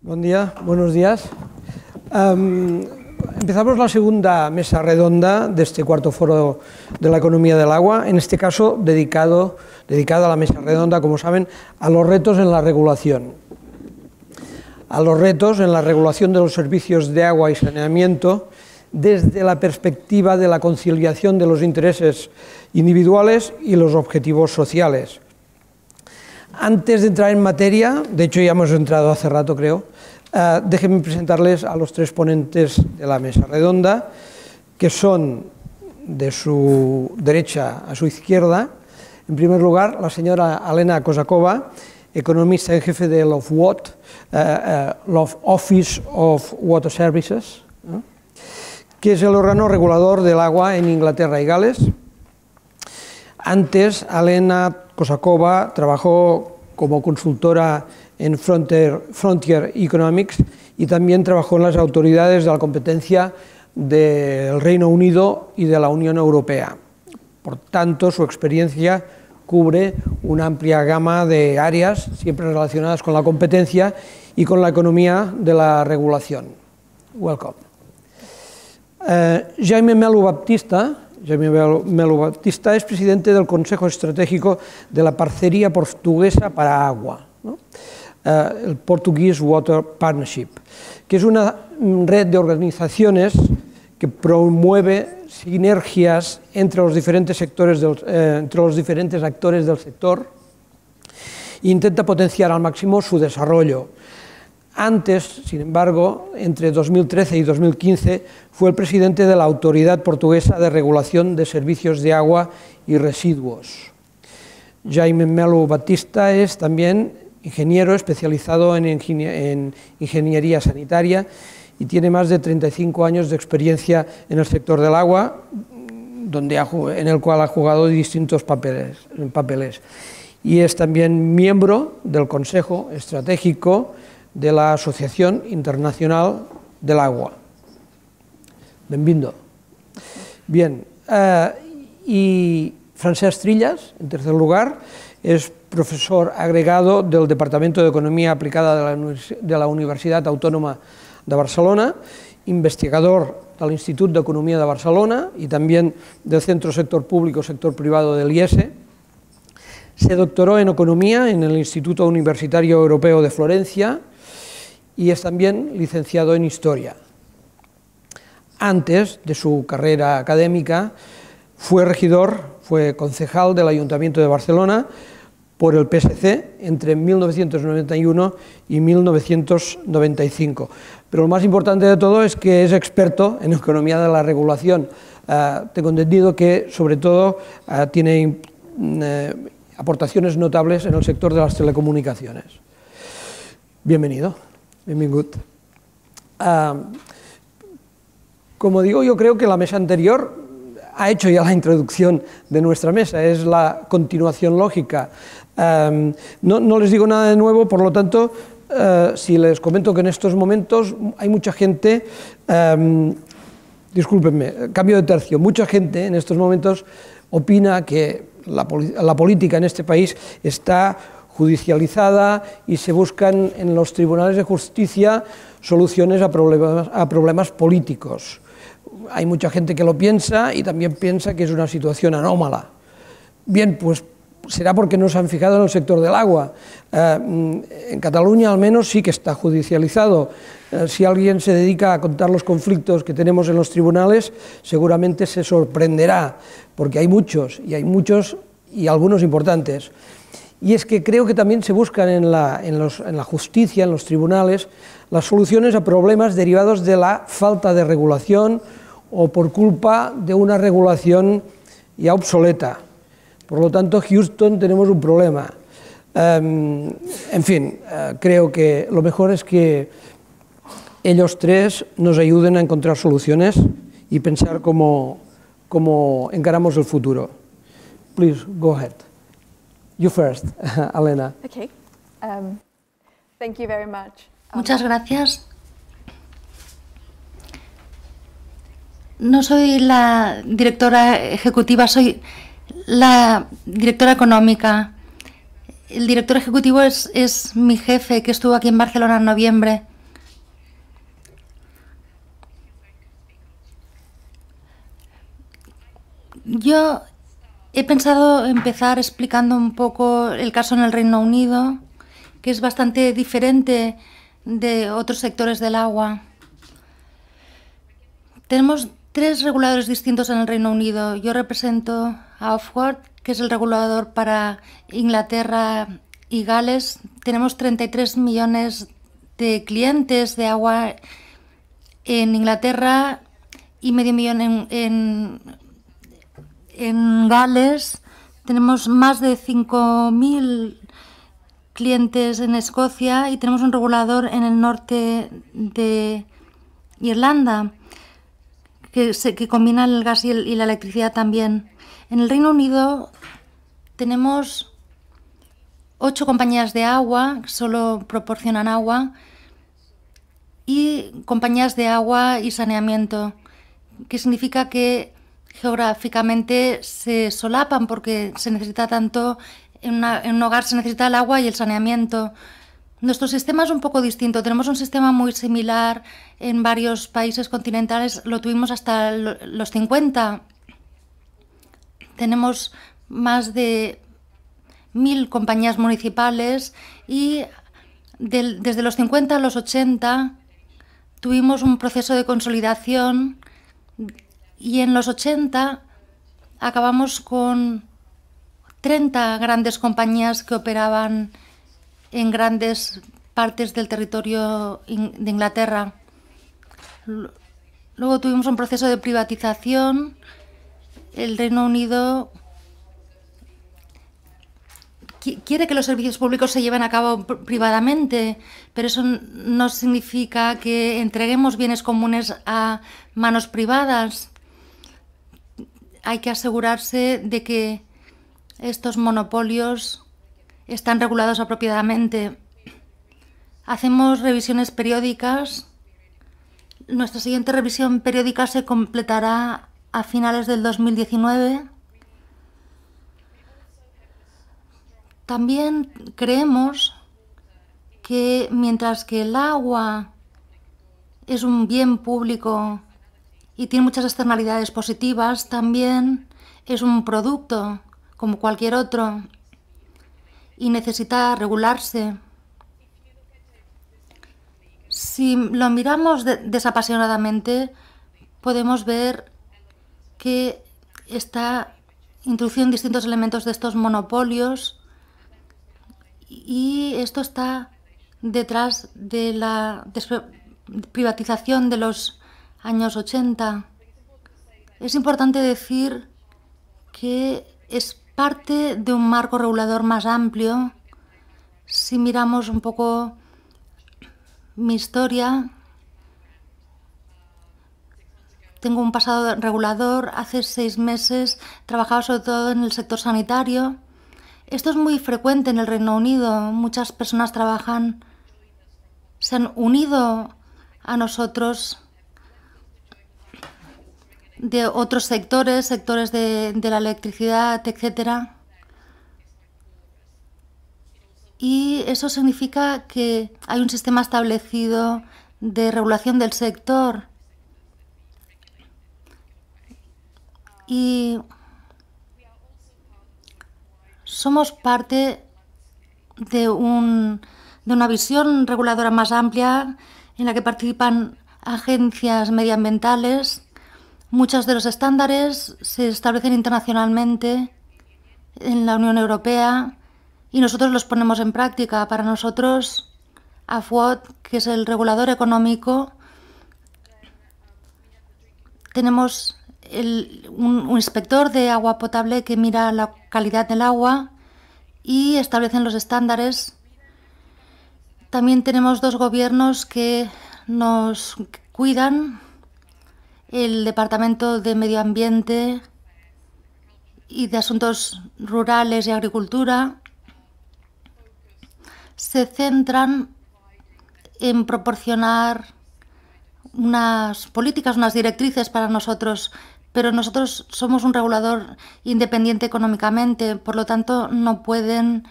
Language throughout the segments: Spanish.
Buen día, buenos días. Em, empezamos la segunda mesa redonda de este cuarto foro de la economía del agua, en este caso dedicado, dedicada a la mesa redonda, como saben, a los retos en la regulación. A los retos en la regulación de los servicios de agua y saneamiento desde la perspectiva de la conciliación de los intereses individuales y los objetivos sociales. Antes de entrar en materia, de hecho ya hemos entrado hace rato creo, eh, déjenme presentarles a los tres ponentes de la mesa redonda, que son de su derecha a su izquierda, en primer lugar la señora Alena Kosakova, economista en jefe de Love What, eh, eh, Office of Water Services, que es el órgano regulador del agua en Inglaterra y Gales. Antes, Alena Kosakova trabajó como consultora en Frontier, Economics y también trabajó en las autoridades de la competencia del Reino Unido y de la Unión Europea. Por tanto, su experiencia cubre una amplia gama de áreas, siempre relacionadas con la competencia y con la economía de la regulación. Welcome. Eh, Jaime Melo Baptista, Melo Baptista es presidente del Consejo Estratégico de la Parcería Portuguesa para Agua, eh, el Portuguese Water Partnership, que es una red de organizaciones que promueve sinergias entre los diferentes, sectores eh, entre los diferentes actores del sector e intenta potenciar al máximo su desarrollo antes, sin embargo, entre 2013 y 2015 fue el presidente de la Autoridad Portuguesa de Regulación de Servicios de Agua y Residuos. Jaime Melo Batista es también ingeniero especializado en, ingeniería sanitaria y tiene más de 35 años de experiencia en el sector del agua, en el cual ha jugado distintos papeles, papeles. Y es también miembro del Consejo Estratégico de la Asociación Internacional del Agua. Bienvenido. Bien, y eh, Francesc Trillas, en tercer lugar, es profesor agregado del Departamento de Economía Aplicada de la Universidad Autónoma de Barcelona, investigador del Instituto de Economía de Barcelona y también del Centro Sector Público Sector Privado del IESE. E. Se doctoró en Economía en el Instituto Universitario Europeo de Florencia y es también licenciado en Historia. Antes de su carrera académica fue regidor, fue concejal del Ayuntamiento de Barcelona por el PSC entre 1991 y 1995. Pero lo más importante de todo es que es experto en economía de la regulación. Te ah, tengo entendido que, sobre todo, ah, tiene mm, eh, aportaciones notables en el sector de las telecomunicaciones. Bienvenido como digo, yo creo que la mesa anterior ha hecho ya la introducción de nuestra mesa, es la continuación lógica. no, les digo nada de nuevo, por lo tanto, eh, si les comento que en estos momentos hay mucha gente, discúlpenme, cambio de tercio, mucha gente en estos momentos opina que la, la política en este país está judicializada y se buscan en los tribunales de justicia soluciones a problemas, a problemas políticos. Hay mucha gente que lo piensa y también piensa que es una situación anómala. Bien, pues será porque no se han fijado en el sector del agua. Eh, mm, en Cataluña al menos sí que está judicializado. Eh, si alguien se dedica a contar los conflictos que tenemos en los tribunales, seguramente se sorprenderá, porque hay muchos, y hay muchos y algunos importantes y es que creo que también se buscan en la, justicia, en los tribunales, las soluciones a problemas derivados de la falta de regulación o por culpa de una regulación ya obsoleta. Por lo tanto, Houston tenemos un problema. Em, en fin, eh, creo que lo mejor es que ellos tres nos ayuden a encontrar soluciones y pensar cómo, encaramos el futuro. Please, go ahead. You first, Elena. Okay. Um, thank you very much. Um, Muchas gracias. No soy la directora ejecutiva, soy la directora económica. El director ejecutivo es, es mi jefe que estuvo aquí en Barcelona en noviembre. Yo He pensado empezar explicando un poco el caso en el Reino Unido, que es bastante diferente de otros sectores del agua. Tenemos tres reguladores distintos en el Reino Unido. Yo represento a Ofwat, que es el regulador para Inglaterra y Gales. Tenemos 33 millones de clientes de agua en Inglaterra y medio millón en, en en Gales, tenemos más de 5.000 clientes en Escocia y tenemos un regulador en el norte de Irlanda que, combina el gas y, la electricidad también. En el Reino Unido tenemos ocho compañías de agua que solo proporcionan agua y compañías de agua y saneamiento, que significa que geográficamente se solapan porque se necesita tanto, en, un hogar se necesita el agua y el saneamiento. Nuestro sistema es un poco distinto, tenemos un sistema muy similar en varios países continentales, lo tuvimos hasta los 50. Tenemos más de mil compañías municipales y desde los 50 a los 80 tuvimos un proceso de consolidación y en los 80 acabamos con 30 grandes compañías que operaban en grandes partes del territorio de Inglaterra. Luego tuvimos un proceso de privatización. El Reino Unido quiere que los servicios públicos se lleven a cabo privadamente, pero eso no significa que entreguemos bienes comunes a manos privadas hay que asegurarse de que estos monopolios están regulados apropiadamente. Hacemos revisiones periódicas. Nuestra siguiente revisión periódica se completará a finales del 2019. También creemos que mientras que el agua es un bien público y tiene muchas externalidades positivas, también es un producto como cualquier otro y necesita regularse. Si lo miramos desapasionadamente, podemos ver que está introducido distintos elementos de estos monopolios y esto está detrás de la privatización de los años 80. Es importante decir que es parte de un marco regulador más amplio. Si miramos un poco mi historia, tengo un pasado regulador. Hace seis meses trabajaba sobre todo en el sector sanitario. Esto es muy frecuente en el Reino Unido. Muchas personas trabajan, se han unido a nosotros de otros sectores, sectores de, la electricidad, etcétera. Y eso significa que hay un sistema establecido de regulación del sector. Y somos parte de, de una visión reguladora más amplia en la que participan agencias medioambientales, Muchos de los estándares se establecen internacionalmente en la Unión Europea y nosotros los ponemos en práctica. Para nosotros, AFUOT, que es el regulador económico, tenemos un, inspector de agua potable que mira la calidad del agua y establecen los estándares. También tenemos dos gobiernos que nos cuidan el Departamento de Medio Ambiente y de Asuntos Rurales y Agricultura se centran en proporcionar unas políticas, unas directrices para nosotros, pero nosotros somos un regulador independiente económicamente, por lo tanto no pueden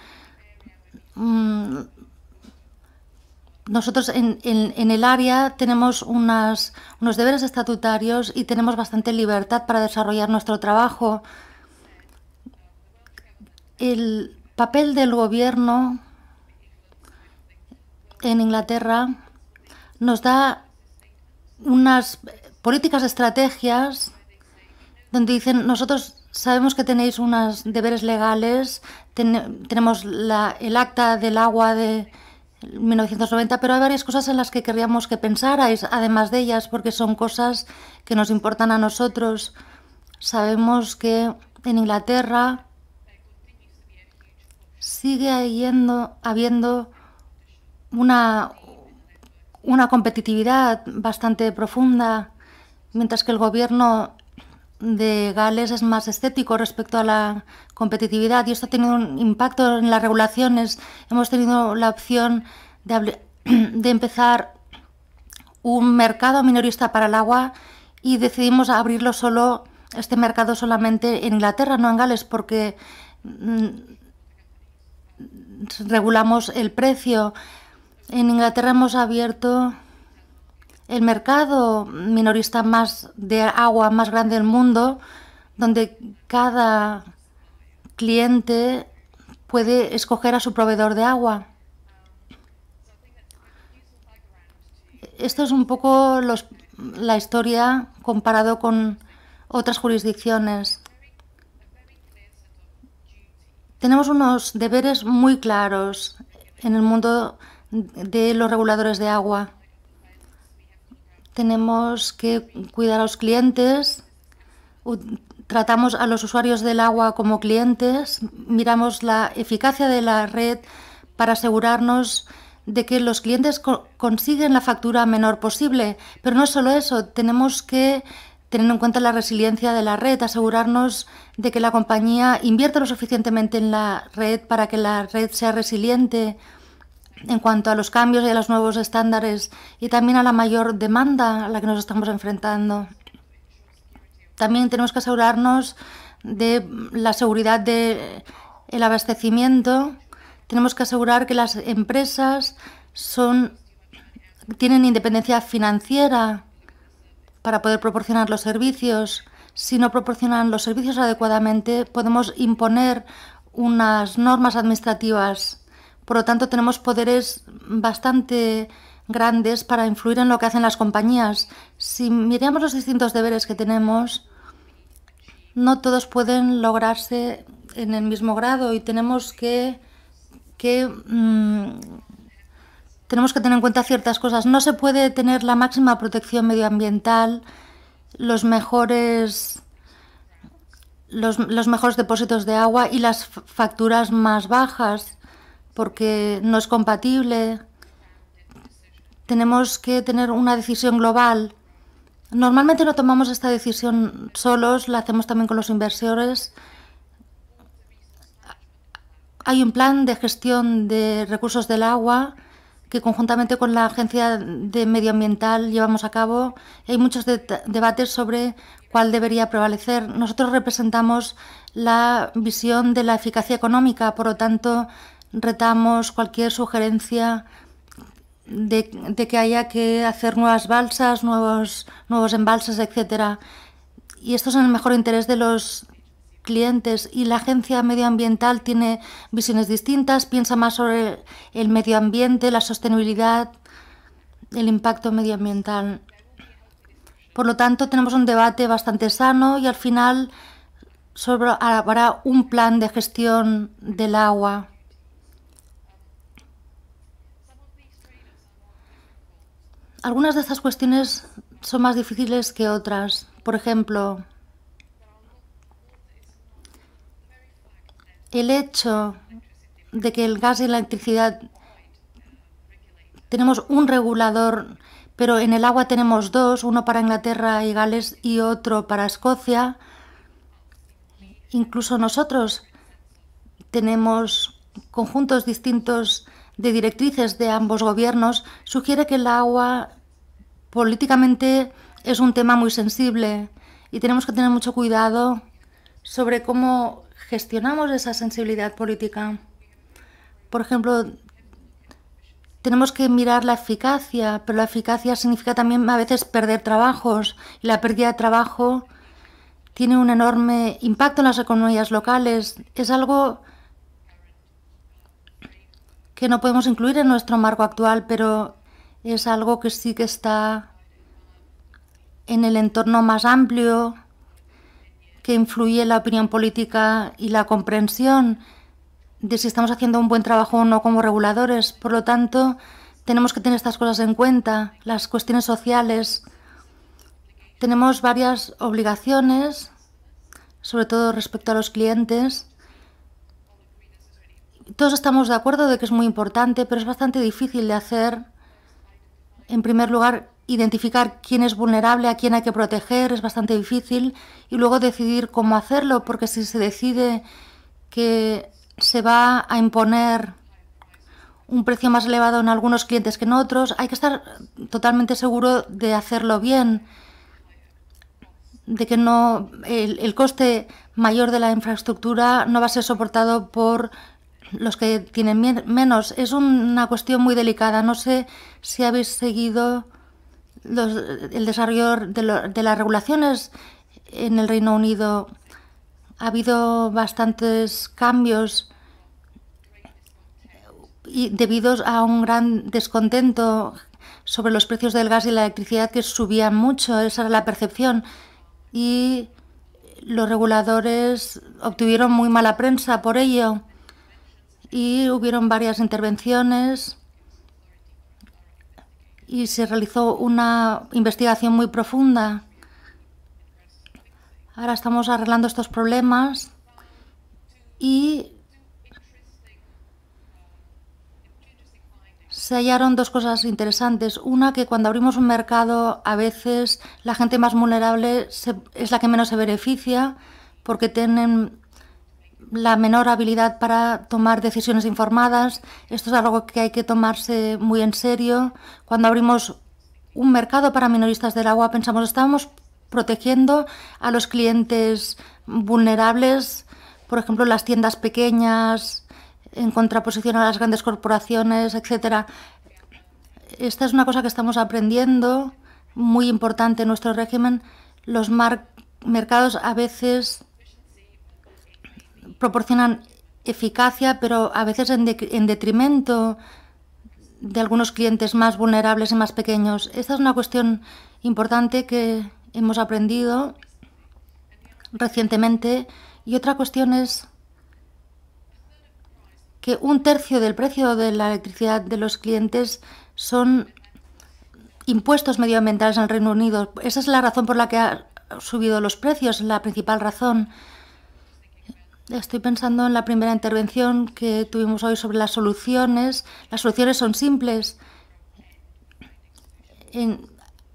mm, nosotros en, el área tenemos unos deberes estatutarios y tenemos bastante libertad para desarrollar nuestro trabajo. El papel del gobierno en Inglaterra nos da unas políticas, estrategias, donde dicen, nosotros sabemos que tenéis unos deberes legales, tenemos el acta del agua de 1990, pero hay varias cosas en las que querríamos que pensarais, además de ellas, porque son cosas que nos importan a nosotros. Sabemos que en Inglaterra sigue habiendo, habiendo una, una competitividad bastante profunda, mientras que el gobierno de Gales es más estético respecto a la competitividad y esto ha tenido un impacto en las regulaciones. Hemos tenido la opción de, de empezar un mercado minorista para el agua y decidimos abrirlo solo, este mercado solamente en Inglaterra, no en Gales, porque mm, regulamos el precio. En Inglaterra hemos abierto el mercado minorista más de agua más grande del mundo, donde cada cliente puede escoger a su proveedor de agua. Esto es un poco la historia comparado con otras jurisdicciones. Tenemos unos deberes muy claros en el mundo de los reguladores de agua tenemos que cuidar a los clientes, tratamos a los usuarios del agua como clientes, miramos la eficacia de la red para asegurarnos de que los clientes consiguen la factura menor posible. Pero no es solo eso, tenemos que tener en cuenta la resiliencia de la red, asegurarnos de que la compañía invierta lo suficientemente en la red para que la red sea resiliente en cuanto a los cambios y a los nuevos estándares y también a la mayor demanda a la que nos estamos enfrentando. También tenemos que asegurarnos de la seguridad del abastecimiento. Tenemos que asegurar que las empresas son, tienen independencia financiera para poder proporcionar los servicios. Si no proporcionan los servicios adecuadamente, podemos imponer unas normas administrativas por lo tanto, tenemos poderes bastante grandes para influir en lo que hacen las compañías. Si miramos los distintos deberes que tenemos, no todos pueden lograrse en el mismo grado y tenemos que, mm, tenemos que tener en cuenta ciertas cosas. No se puede tener la máxima protección medioambiental, los mejores los mejores depósitos de agua y las facturas más bajas porque no es compatible. Tenemos que tener una decisión global. Normalmente no tomamos esta decisión solos, la hacemos también con los inversores. Hay un plan de gestión de recursos del agua que conjuntamente con la Agencia de Medioambiental llevamos a cabo. Hay muchos debates sobre cuál debería prevalecer. Nosotros representamos la visión de la eficacia económica, por lo tanto, retamos cualquier sugerencia de, que haya que hacer nuevas balsas, nuevos, nuevos embalses, etc. Y esto es en el mejor interés de los clientes y la agencia medioambiental tiene visiones distintas, piensa más sobre el medio ambiente, la sostenibilidad, el impacto medioambiental. Por lo tanto, tenemos un debate bastante sano y al final habrá un plan de gestión del agua. algunas de estas cuestiones son más difíciles que otras. Por ejemplo, el hecho de que el gas y la electricidad tenemos un regulador, pero en el agua tenemos dos, uno para Inglaterra y Gales y otro para Escocia. Incluso nosotros tenemos conjuntos distintos de directrices de ambos gobiernos sugiere que el agua políticamente es un tema muy sensible y tenemos que tener mucho cuidado sobre cómo gestionamos esa sensibilidad política. Por ejemplo, tenemos que mirar la eficacia, pero la eficacia significa también a veces perder trabajos y la pérdida de trabajo tiene un enorme impacto en las economías locales. Es algo que no podemos incluir en nuestro marco actual, pero es algo que sí que está en el entorno más amplio, que influye la opinión política y la comprensión de si estamos haciendo un buen trabajo o no como reguladores. Por lo tanto, tenemos que tener estas cosas en cuenta, las cuestiones sociales. Tenemos varias obligaciones, sobre todo respecto a los clientes todos estamos de acuerdo de que es muy importante, pero es bastante difícil de hacer. En primer lugar, identificar quién es vulnerable, a quién hay que proteger, es bastante difícil, y luego decidir cómo hacerlo, porque si se decide que se va a imponer un precio más elevado en algunos clientes que en otros, hay que estar totalmente seguro de hacerlo bien, de que no el, el coste mayor de la infraestructura no va a ser soportado por los que tienen menos. Es una cuestión muy delicada. No sé si habéis seguido el desarrollo de, las regulaciones en el Reino Unido. Ha habido bastantes cambios y debido a un gran descontento sobre los precios del gas y la electricidad que subían mucho. Esa era la percepción. Y los reguladores obtuvieron muy mala prensa por ello y hubieron varias intervenciones y se realizó una investigación muy profunda. Ahora estamos arreglando estos problemas y se hallaron dos cosas interesantes. Una, que cuando abrimos un mercado a veces la gente más vulnerable es la que menos se beneficia porque tienen la menor habilidad para tomar decisiones informadas. Esto es algo que hay que tomarse muy en serio. Cuando abrimos un mercado para minoristas del agua, pensamos, estábamos protegiendo a los clientes vulnerables, por ejemplo, las tiendas pequeñas, en contraposición a las grandes corporaciones, etc. Esta es una cosa que estamos aprendiendo, muy importante en nuestro régimen. Los mercados a veces proporcionan eficacia, pero a veces en, detrimento de algunos clientes más vulnerables y más pequeños. Esta es una cuestión importante que hemos aprendido recientemente. Y otra cuestión es que un tercio del precio de la electricidad de los clientes son impuestos medioambientales en el Reino Unido. Esa es la razón por la que ha subido los precios, la principal razón. Estoy pensando en la primera intervención que tuvimos hoy sobre las soluciones. Las soluciones son simples.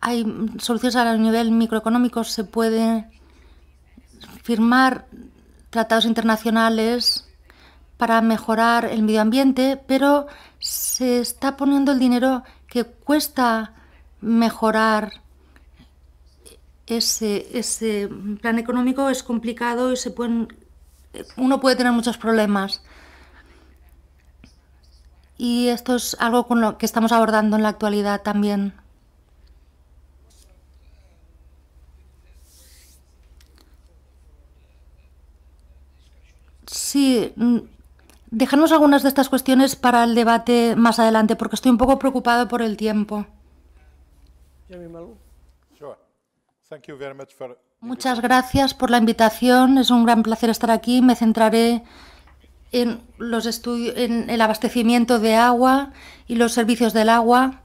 hay soluciones a nivel microeconómico, se pueden firmar tratados internacionales para mejorar el medio ambiente, pero se está poniendo el dinero que cuesta mejorar ese, ese plan económico, es complicado y se pueden uno puede tener muchos problemas. Y esto es algo con lo que estamos abordando en la actualidad también. Sí, mm, dejarnos algunas de estas cuestiones para el debate más adelante, porque estoy un poco preocupado por el tiempo. Muchas gracias por la invitación. Es un gran placer estar aquí. Me centraré en, los en el abastecimiento de agua y los servicios del agua.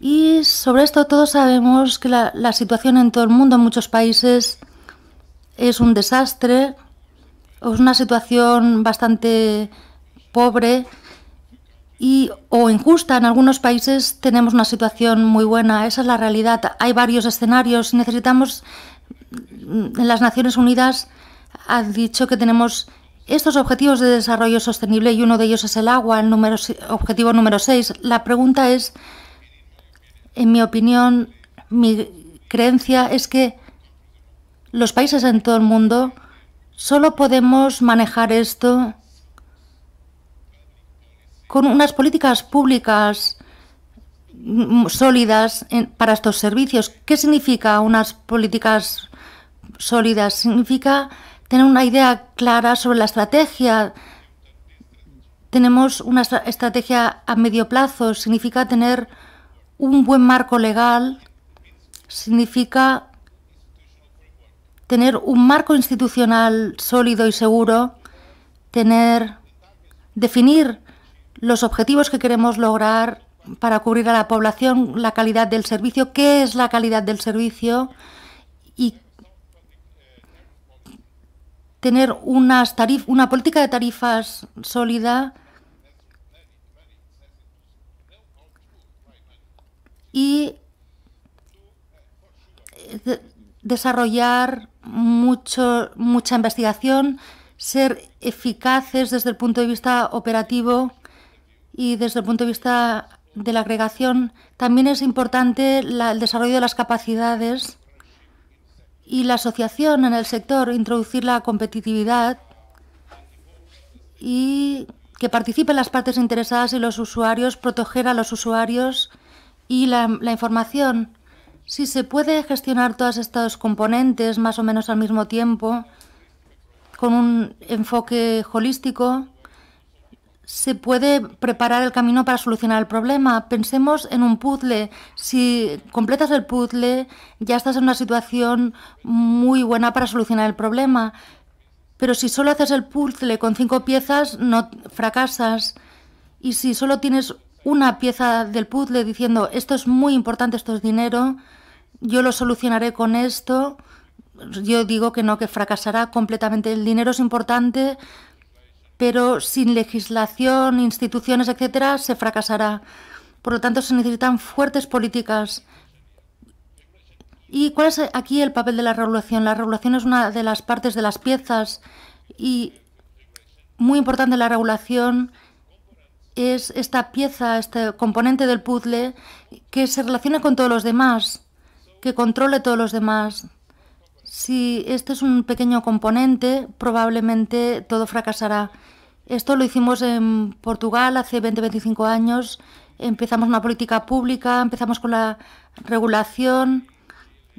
Y sobre esto todos sabemos que la, la situación en todo el mundo, en muchos países, es un desastre, es una situación bastante pobre y, o injusta. En algunos países tenemos una situación muy buena, esa es la realidad. Hay varios escenarios, necesitamos en mm, las Naciones Unidas ha dicho que tenemos estos objetivos de desarrollo sostenible y uno de ellos es el agua, el objetivo número 6. La pregunta es, en mi opinión, mi creencia es que los países en todo el mundo solo podemos manejar esto con unas políticas públicas mm, sólidas para estos servicios. ¿Qué significa unas políticas sólida significa tener una idea clara sobre la estrategia. Tenemos una estrategia a medio plazo, significa tener un buen marco legal, significa tener un marco institucional sólido y seguro, tener definir los objetivos que queremos lograr para cubrir a la población, la calidad del servicio, qué es la calidad del servicio y tener unas tarif una política de tarifas sólida y eh, desarrollar mucho, mucha investigación, ser eficaces desde el punto de vista operativo y desde el punto de vista de la agregación. También es importante el desarrollo de las capacidades y la asociación en el sector, introducir la competitividad y que participen las partes interesadas y los usuarios, proteger a los usuarios y la, información. Si se puede gestionar todos estos componentes más o menos al mismo tiempo, con un enfoque holístico, se puede preparar el camino para solucionar el problema. Pensemos en un puzzle. Si completas el puzzle, ya estás en una situación muy buena para solucionar el problema. Pero si solo haces el puzzle con cinco piezas, no fracasas. Y si solo tienes una pieza del puzzle diciendo esto es muy importante, esto es dinero, yo lo solucionaré con esto, yo digo que no, que fracasará completamente. El dinero es importante, pero sin legislación, instituciones, etcétera, se fracasará. Por lo tanto, se necesitan fuertes políticas. ¿Y cuál es aquí el papel de la regulación? La regulación es una de las partes de las piezas y muy importante la regulación es esta pieza, este componente del puzzle que se relaciona con todos los demás, que controle todos los demás. Si este es un pequeño componente, probablemente todo fracasará. Esto lo hicimos en Portugal hace 20-25 años. Empezamos una política pública, empezamos con la regulación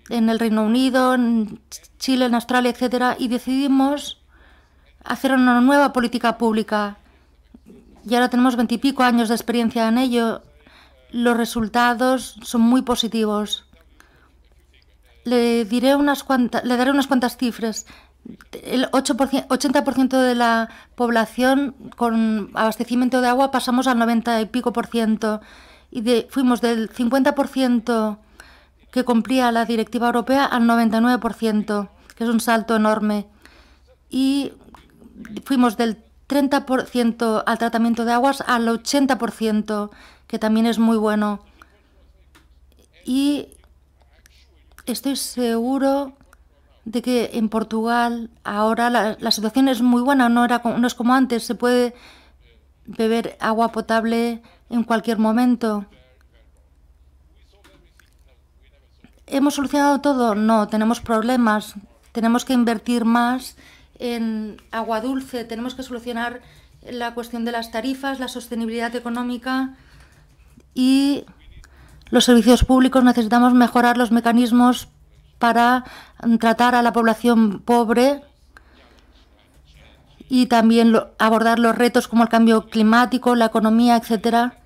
en el Reino Unido, en Chile, en Australia, etcétera, y decidimos hacer una nueva política pública. Y ahora tenemos veintipico años de experiencia en ello. Los resultados son muy positivos le, diré unas le daré unas cuantas cifras. El 80% de la población con abastecimiento de agua pasamos al 90 y pico por ciento. Y fuimos del 50% que cumplía la directiva europea al 99%, que es un salto enorme. Y fuimos del 30% al tratamiento de aguas al 80%, que también es muy bueno. Y estoy seguro de que en Portugal ahora la, situación es muy buena, no, era, no es como antes, se puede beber agua potable en cualquier momento. ¿Hemos solucionado todo? No, tenemos problemas. Tenemos que invertir más en agua dulce, tenemos que solucionar la cuestión de las tarifas, la sostenibilidad económica y los servicios públicos, necesitamos mejorar los mecanismos para tratar a la población pobre y también abordar los retos como el cambio climático, la economía, etcétera.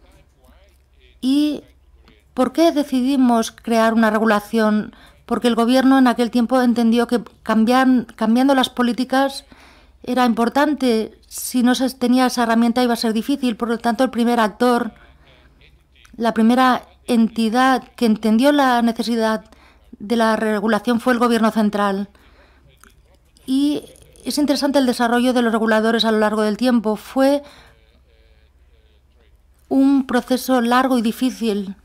¿Y por qué decidimos crear una regulación? Porque el gobierno en aquel tiempo entendió que cambiando las políticas era importante. Si no se tenía esa herramienta iba a ser difícil. Por lo tanto, el primer actor, la primera entidad que entendió la necesidad de la regulación fue el gobierno central. Y es interesante el desarrollo de los reguladores a lo largo del tiempo. Fue un proceso largo y difícil.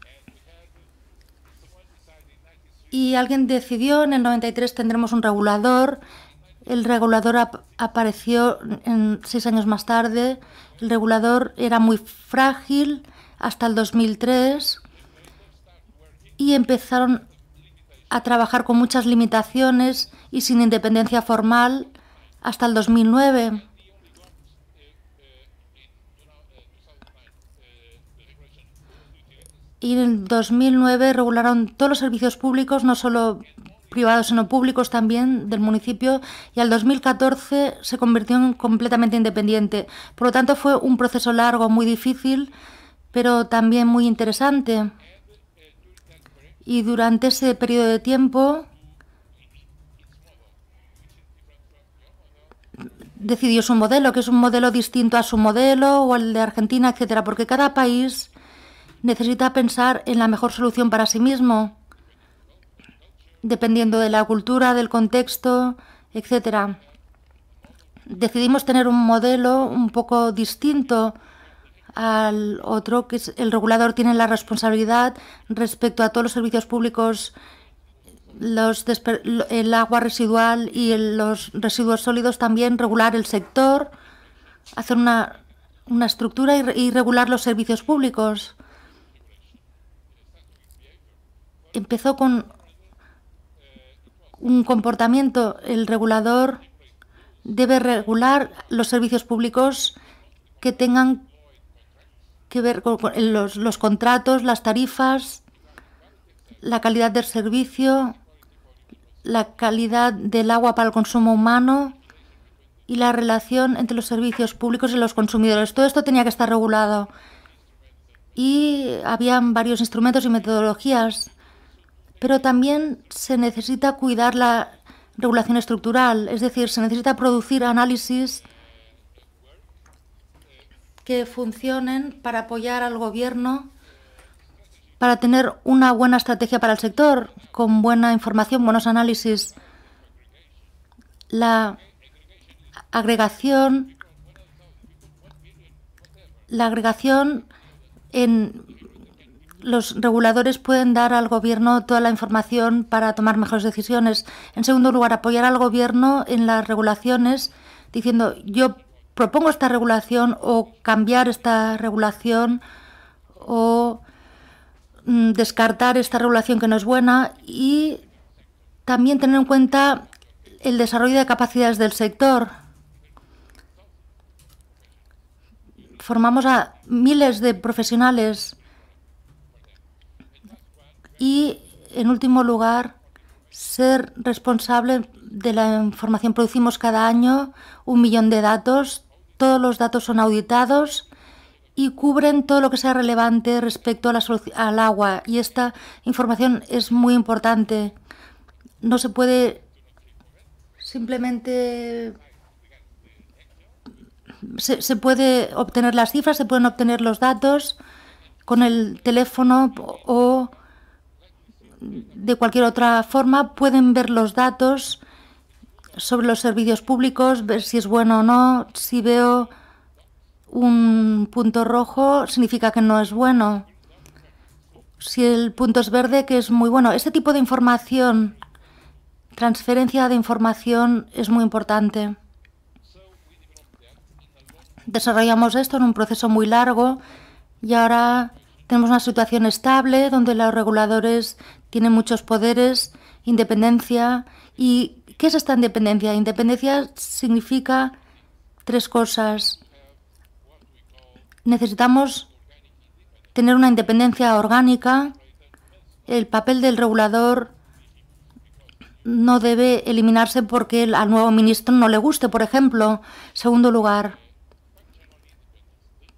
Y alguien decidió, en el 93 tendremos un regulador. El regulador apareció en, seis años más tarde. El regulador era muy frágil hasta el 2003 y empezaron a trabajar con muchas limitaciones y sin independencia formal hasta el 2009. Y en el 2009 regularon todos los servicios públicos, no solo privados, sino públicos también del municipio, y al 2014 se convirtió en completamente independiente. Por lo tanto, fue un proceso largo, muy difícil, pero también muy interesante. Y durante ese periodo de tiempo decidió su modelo, que es un modelo distinto a su modelo o el de Argentina, etcétera, porque cada país necesita pensar en la mejor solución para sí mismo, dependiendo de la cultura, del contexto, etcétera. Decidimos tener un modelo un poco distinto al otro, que es el regulador tiene la responsabilidad respecto a todos los servicios públicos, los el agua residual y los residuos sólidos, también regular el sector, hacer una, estructura y, y regular los servicios públicos. Empezó con un comportamiento, el regulador debe regular los servicios públicos que tengan que ver con los, los contratos, las tarifas, la calidad del servicio, la calidad del agua para el consumo humano y la relación entre los servicios públicos y los consumidores. Todo esto tenía que estar regulado y habían varios instrumentos y metodologías, pero también se necesita cuidar la regulación estructural, es decir, se necesita producir análisis que funcionen para apoyar al gobierno, para tener una buena estrategia para el sector, con buena información, buenos análisis. La agregación, la agregación en los reguladores pueden dar al gobierno toda la información para tomar mejores decisiones. En segundo lugar, apoyar al gobierno en las regulaciones diciendo yo propongo esta regulación o cambiar esta regulación o mm, descartar esta regulación que no es buena y también tener en cuenta el desarrollo de capacidades del sector. Formamos a miles de profesionales y, en último lugar, ser responsable de la información. Producimos cada año un millón de datos, todos los datos son auditados y cubren todo lo que sea relevante respecto al agua. Y esta información es muy importante. No se puede simplemente... Se, se, puede obtener las cifras, se pueden obtener los datos con el teléfono o de cualquier otra forma. Pueden ver los datos sobre los servicios públicos, ver si es bueno o no. Si veo un punto rojo, significa que no es bueno. Si el punto es verde, que es muy bueno. Este tipo de información, transferencia de información, es muy importante. Desarrollamos esto en un proceso muy largo y ahora tenemos una situación estable donde los reguladores tienen muchos poderes, independencia y ¿Qué es esta independencia? Independencia significa tres cosas. Necesitamos tener una independencia orgánica. El papel del regulador no debe eliminarse porque al nuevo ministro no le guste, por ejemplo. Segundo lugar,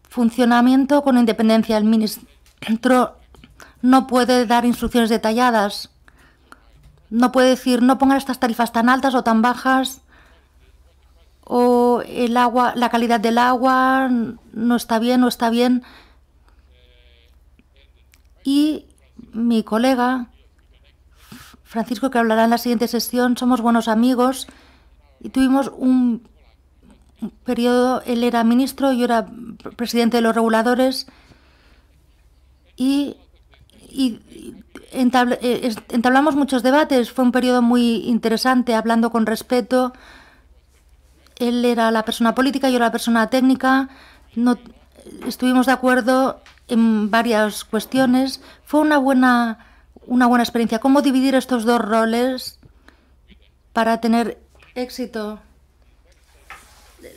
funcionamiento con independencia. El ministro no puede dar instrucciones detalladas no puede decir no pongan estas tarifas tan altas o tan bajas o el agua, la calidad del agua no está bien, o está bien. Y mi colega Francisco, que hablará en la siguiente sesión, somos buenos amigos y tuvimos un periodo, él era ministro, yo era presidente de los reguladores y, y, eh, entablamos muchos debates, fue un periodo muy interesante, hablando con respeto. Él era la persona política, yo la persona técnica, estuvimos de acuerdo en varias cuestiones. Fue una buena, una buena experiencia. ¿Cómo dividir estos dos roles para tener éxito?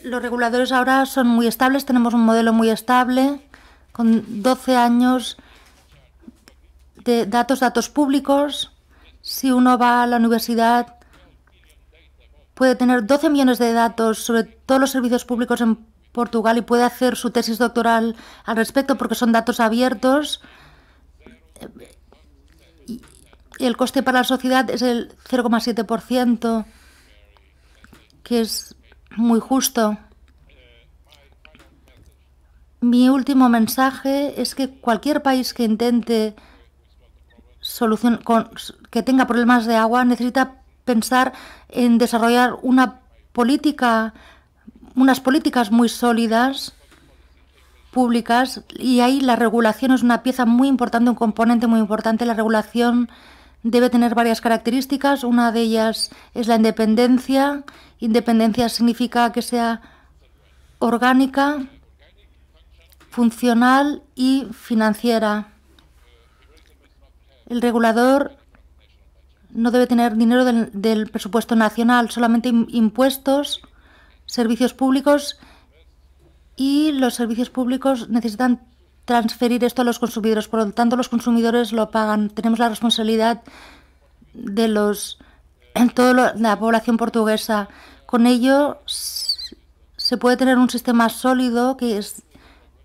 Los reguladores ahora son muy estables, tenemos un modelo muy estable, con 12 años de datos, datos públicos. Si uno va a la universidad, puede tener 12 millones de datos sobre todos los servicios públicos en Portugal y puede hacer su tesis doctoral al respecto porque son datos abiertos. Y el coste para la sociedad es el 0,7%, que es muy justo. Mi último mensaje es que cualquier país que intente solución, que tenga problemas de agua necesita pensar en desarrollar una política, unas políticas muy sólidas públicas y ahí la regulación es una pieza muy importante, un componente muy importante. La regulación debe tener varias características. Una de ellas es la independencia. Independencia significa que sea orgánica, funcional y financiera. El regulador no debe tener dinero del, presupuesto nacional, solamente impuestos, servicios públicos y los servicios públicos necesitan transferir esto a los consumidores. Por lo tanto, los consumidores lo pagan. Tenemos la responsabilidad de los toda la población portuguesa. Con ello se puede tener un sistema sólido que es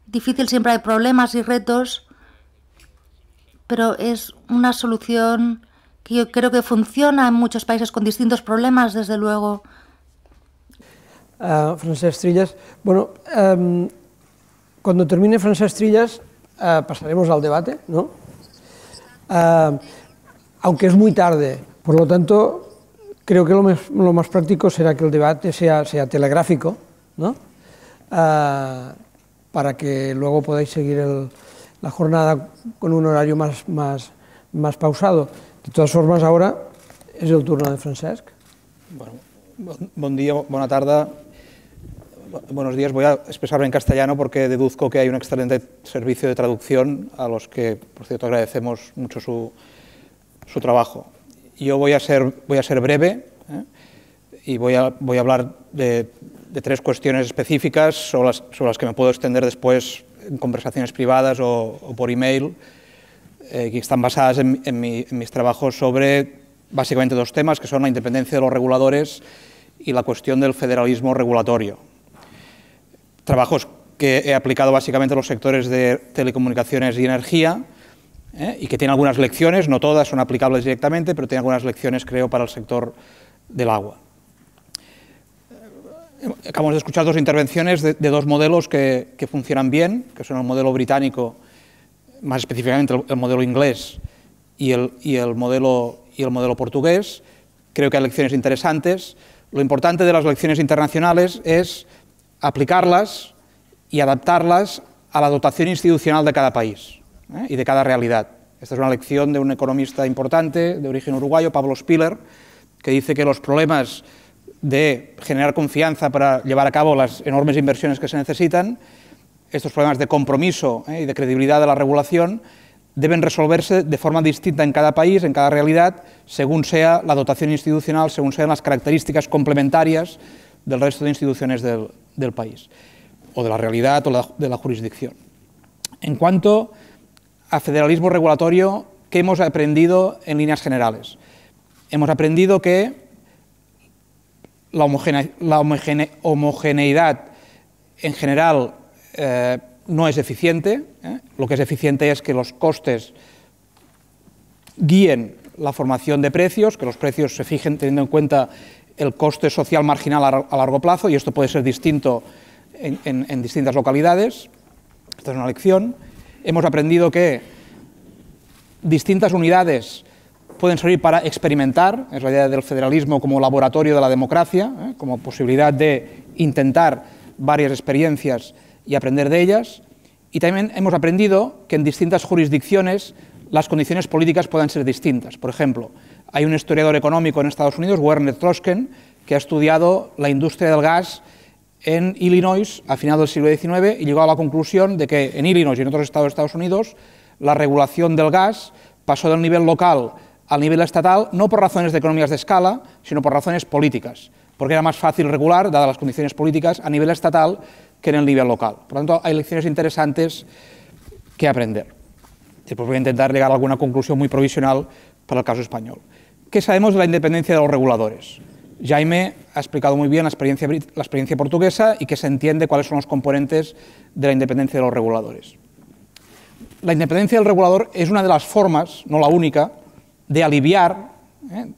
difícil, siempre hay problemas y retos, pero es una solución que yo creo que funciona en muchos países con distintos problemas, desde luego. Uh, Francesc Bueno, em, cuando termine Francesc Trillas ah, pasaremos al debate, ¿no? Ah, aunque es muy tarde, por lo tanto, creo que lo más, práctico será que el debate sea, sea telegráfico, ¿no? para que luego podáis seguir el, la jornada con un horario más, más, más pausado. De todas formas, ahora es el turno de Francesc. Buen día, buena tarde. Buenos días. Voy a expresarme en castellano porque deduzco que hay un excelente servicio de traducción a los que, por cierto, agradecemos mucho su, su trabajo. Yo voy a ser, voy a ser breve ¿eh? y voy a, voy a hablar de, tres cuestiones específicas las, sobre las que me puedo extender después en conversaciones privadas o, por email, eh, que están basadas en, mis trabajos sobre básicamente dos temas, que son la independencia de los reguladores y la cuestión del federalismo regulatorio. Trabajos que he aplicado básicamente a los sectores de telecomunicaciones y energía eh, y que tiene algunas lecciones, no todas son aplicables directamente, pero tiene algunas lecciones, creo, para el sector del agua acabamos de escuchar dos intervenciones de, dos modelos que, funcionan bien, que son el modelo británico, más específicamente el, modelo inglés y el, modelo, y el modelo portugués. Creo que hay lecciones interesantes. Lo importante de las lecciones internacionales es aplicarlas y adaptarlas a la dotación institucional de cada país ¿eh? y de cada realidad. Esta es una lección de un economista importante de origen uruguayo, Pablo Spiller, que dice que los problemas de generar confianza para llevar a cabo las enormes inversiones que se necesitan, estos problemas de compromiso eh, y de credibilidad de la regulación deben resolverse de forma distinta en cada país, en cada realidad, según sea la dotación institucional, según sean las características complementarias del resto de instituciones del, país, o de la realidad o de la jurisdicción. En cuanto a federalismo regulatorio, ¿qué hemos aprendido en líneas generales? Hemos aprendido que la, homogeneidad en general eh, no es eficiente. ¿eh? Lo que es eficiente es que los costes guíen la formación de precios, que los precios se fijen teniendo en cuenta el coste social marginal a largo plazo, y esto puede ser distinto en, en distintas localidades. Esta es una lección. Hemos aprendido que distintas unidades pueden servir para experimentar, en realidad del federalismo como laboratorio de la democracia, ¿eh? como posibilidad de intentar varias experiencias y aprender de ellas. Y también hemos aprendido que en distintas jurisdicciones las condiciones políticas pueden ser distintas. Por ejemplo, hay un historiador económico en Estados Unidos, Werner Trosken, que ha estudiado la industria del gas en Illinois a finales del siglo XIX y llegó a la conclusión de que en Illinois y en otros estados de Estados Unidos la regulación del gas pasó del nivel local al nivel estatal, no por razones de economías de escala, sino por razones políticas, porque era más fácil regular, dadas las condiciones políticas, a nivel estatal que en el nivel local. Por lo tanto, hay lecciones interesantes que aprender. Después voy a intentar llegar a alguna conclusión muy provisional para el caso español. ¿Qué sabemos de la independencia de los reguladores? Jaime ha explicado muy bien la experiencia, la experiencia portuguesa y que se entiende cuáles son los componentes de la independencia de los reguladores. La independencia del regulador es una de las formas, no la única, de aliviar ¿eh?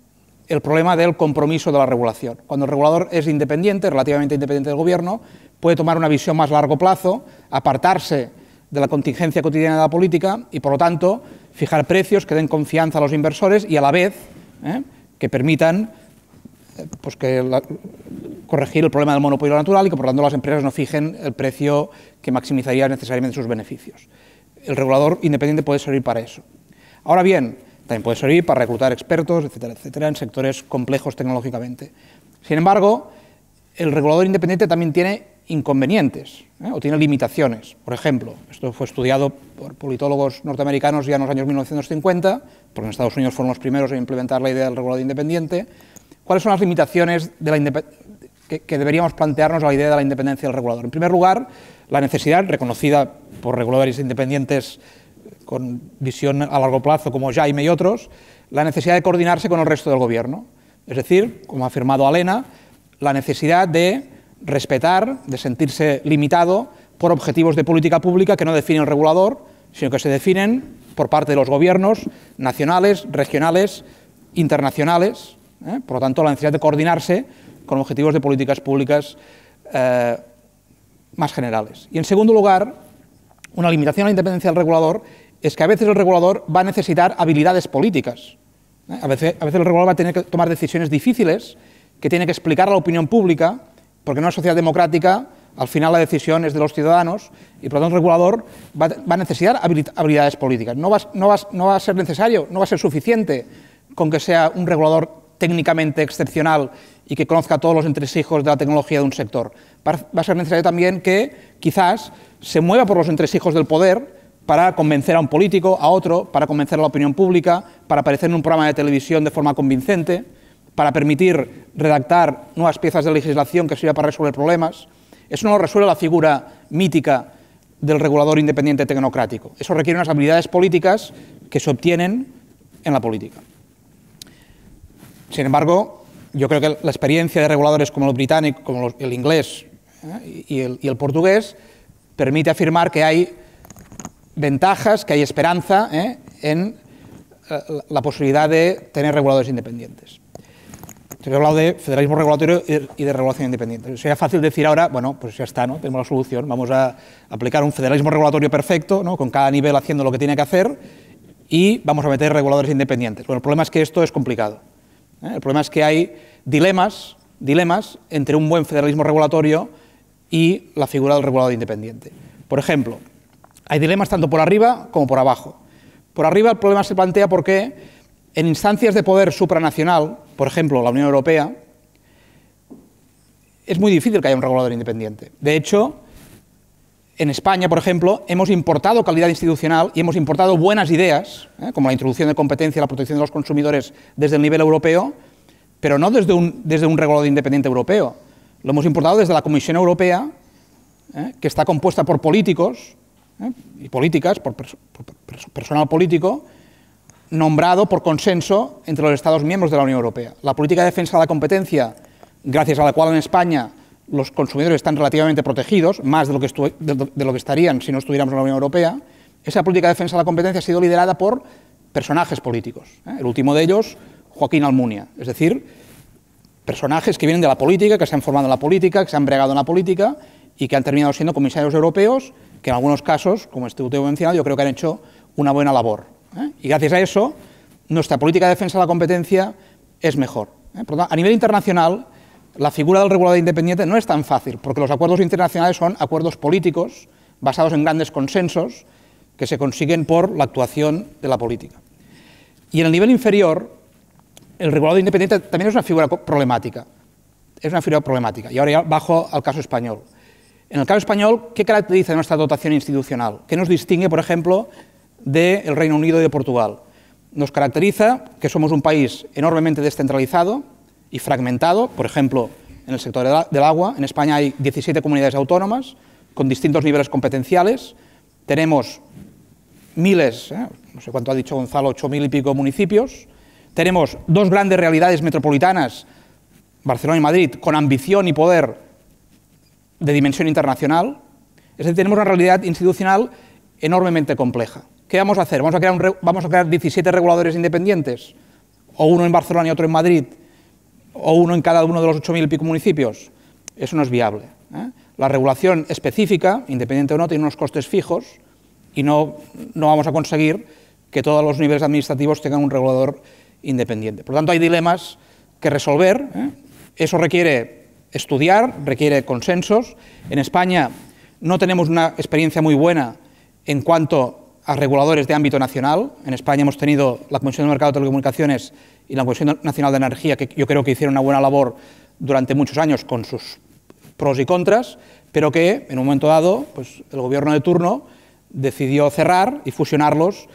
el problema del compromiso de la regulación. Cuando el regulador es independiente, relativamente independiente del gobierno, puede tomar una visión más largo plazo, apartarse de la contingencia cotidiana de la política y, por lo tanto, fijar precios que den confianza a los inversores y, a la vez, ¿eh? que permitan eh, pues que corregir el problema del monopolio natural y que, por lo tanto, las empresas no fijen el precio que maximizaría necesariamente sus beneficios. El regulador independiente puede servir para eso. Ahora bien, también puede servir para reclutar expertos, etcétera, etcétera, en sectores complejos tecnológicamente. Sin embargo, el regulador independiente también tiene inconvenientes ¿eh? o tiene limitaciones. Por ejemplo, esto fue estudiado por politólogos norteamericanos ya en los años 1950, porque en Estados Unidos fueron los primeros en implementar la idea del regulador independiente. ¿Cuáles son las limitaciones de la que, que deberíamos plantearnos a la idea de la independencia del regulador? En primer lugar, la necesidad, reconocida por reguladores independientes con visión a largo plazo como Jaime y otros, la necesidad de coordinarse con el resto del gobierno. Es decir, como ha afirmado Alena, la necesidad de respetar, de sentirse limitado por objetivos de política pública que no define el regulador, sino que se definen por parte de los gobiernos nacionales, regionales, internacionales. ¿eh? Por lo tanto, la necesidad de coordinarse con objetivos de políticas públicas eh, más generales. Y en segundo lugar, una limitación a la independencia del regulador es que a veces el regulador va a necesitar habilidades políticas. ¿eh? A veces, el regulador va a tener que tomar decisiones difíciles que tiene que explicar a la opinión pública, porque en una sociedad democrática al final la decisión es de los ciudadanos y por lo tanto el regulador va, a necesitar habilidades políticas. No no, va, no va, a ser necesario, no va a ser suficiente con que sea un regulador técnicamente excepcional y que conozca todos los entresijos de la tecnología de un sector. Va a ser necesario también que quizás se mueva por los entresijos del poder para convencer a un político, a otro, para convencer a la opinión pública, para aparecer en un programa de televisión de forma convincente, para permitir redactar nuevas piezas de legislación que sirva para resolver problemas. Eso no lo resuelve la figura mítica del regulador independiente tecnocrático. Eso requiere unas habilidades políticas que se obtienen en la política. Sin embargo, yo creo que la experiencia de reguladores como el británico, como el inglés ¿eh? y el, y el portugués permite afirmar que hay ventajas, que hay esperanza ¿eh? en eh, la posibilidad de tener reguladores independientes. Se he hablado de federalismo regulatorio y de regulación independiente. Sería fácil decir ahora, bueno, pues ya está, ¿no? tenemos la solución, vamos a aplicar un federalismo regulatorio perfecto, con cada nivel haciendo lo que tiene que hacer y vamos a meter reguladores independientes. Bueno, el problema es que esto es complicado. ¿eh? El problema es que hay dilemas, dilemas entre un buen federalismo regulatorio y la figura del regulador independiente. Por ejemplo, hay dilemas tanto por arriba como por abajo. Por arriba el problema se plantea porque en instancias de poder supranacional, por ejemplo la Unión Europea, es muy difícil que haya un regulador independiente. De hecho, en España, por ejemplo, hemos importado calidad institucional y hemos importado buenas ideas, ¿eh? como la introducción de competencia y la protección de los consumidores desde el nivel europeo, pero no desde un, desde un regulador independiente europeo. Lo hemos importado desde la Comisión Europea, ¿eh? que está compuesta por políticos ¿eh? y políticas por, personal político nombrado por consenso entre los Estados miembros de la Unión Europea. La política de defensa de la competencia, gracias a la cual en España los consumidores están relativamente protegidos, más de lo que, estarían si no estuviéramos en la Unión Europea, esa política de defensa de la competencia ha sido liderada por personajes políticos. ¿eh? El último de ellos, Joaquín Almunia. Es decir, personajes que vienen de la política, que se han formado en la política, que se han bregado en la política y que han terminado siendo comisarios europeos que en algunos casos, como este último mencionado, yo creo que han hecho una buena labor. ¿eh? Y gracias a eso, nuestra política de defensa de la competencia es mejor. ¿eh? a nivel internacional, la figura del regulador independiente no es tan fácil, porque los acuerdos internacionales son acuerdos políticos basados en grandes consensos que se consiguen por la actuación de la política. Y en el nivel inferior, el regulador independiente también es una figura problemática. Es una figura problemática. Y ahora ya bajo al caso español. En el caso español, ¿qué caracteriza nuestra dotación institucional? ¿Qué nos distingue, por ejemplo, del Reino Unido y de Portugal? Nos caracteriza que somos un país enormemente descentralizado y fragmentado. Por ejemplo, en el sector del agua, en España hay 17 comunidades autónomas con distintos niveles competenciales. Tenemos miles, ¿eh? no sé cuánto ha dicho Gonzalo, ocho mil y pico municipios. Tenemos dos grandes realidades metropolitanas, Barcelona y Madrid, con ambición y poder de dimensión internacional. Es decir, tenemos una realidad institucional enormemente compleja. ¿Qué vamos a hacer? ¿Vamos a crear, 17 reguladores independientes? ¿O uno en Barcelona y otro en Madrid? ¿O uno en cada uno de los 8.000 y pico municipios? Eso no es viable. ¿eh? La regulación específica, independiente o no, tiene unos costes fijos y no, no vamos a conseguir que todos los niveles administrativos tengan un regulador independiente. Por lo tanto, hay dilemas que resolver. ¿eh? Eso requiere estudiar, requiere consensos. En España no tenemos una experiencia muy buena en cuanto a reguladores de ámbito nacional. En España hemos tenido la Comisión de Mercado de Telecomunicaciones y la Comisión Nacional de Energía, que yo creo que hicieron una buena labor durante muchos años con sus pros y contras, pero que en un momento dado pues, el gobierno de turno decidió cerrar y fusionarlos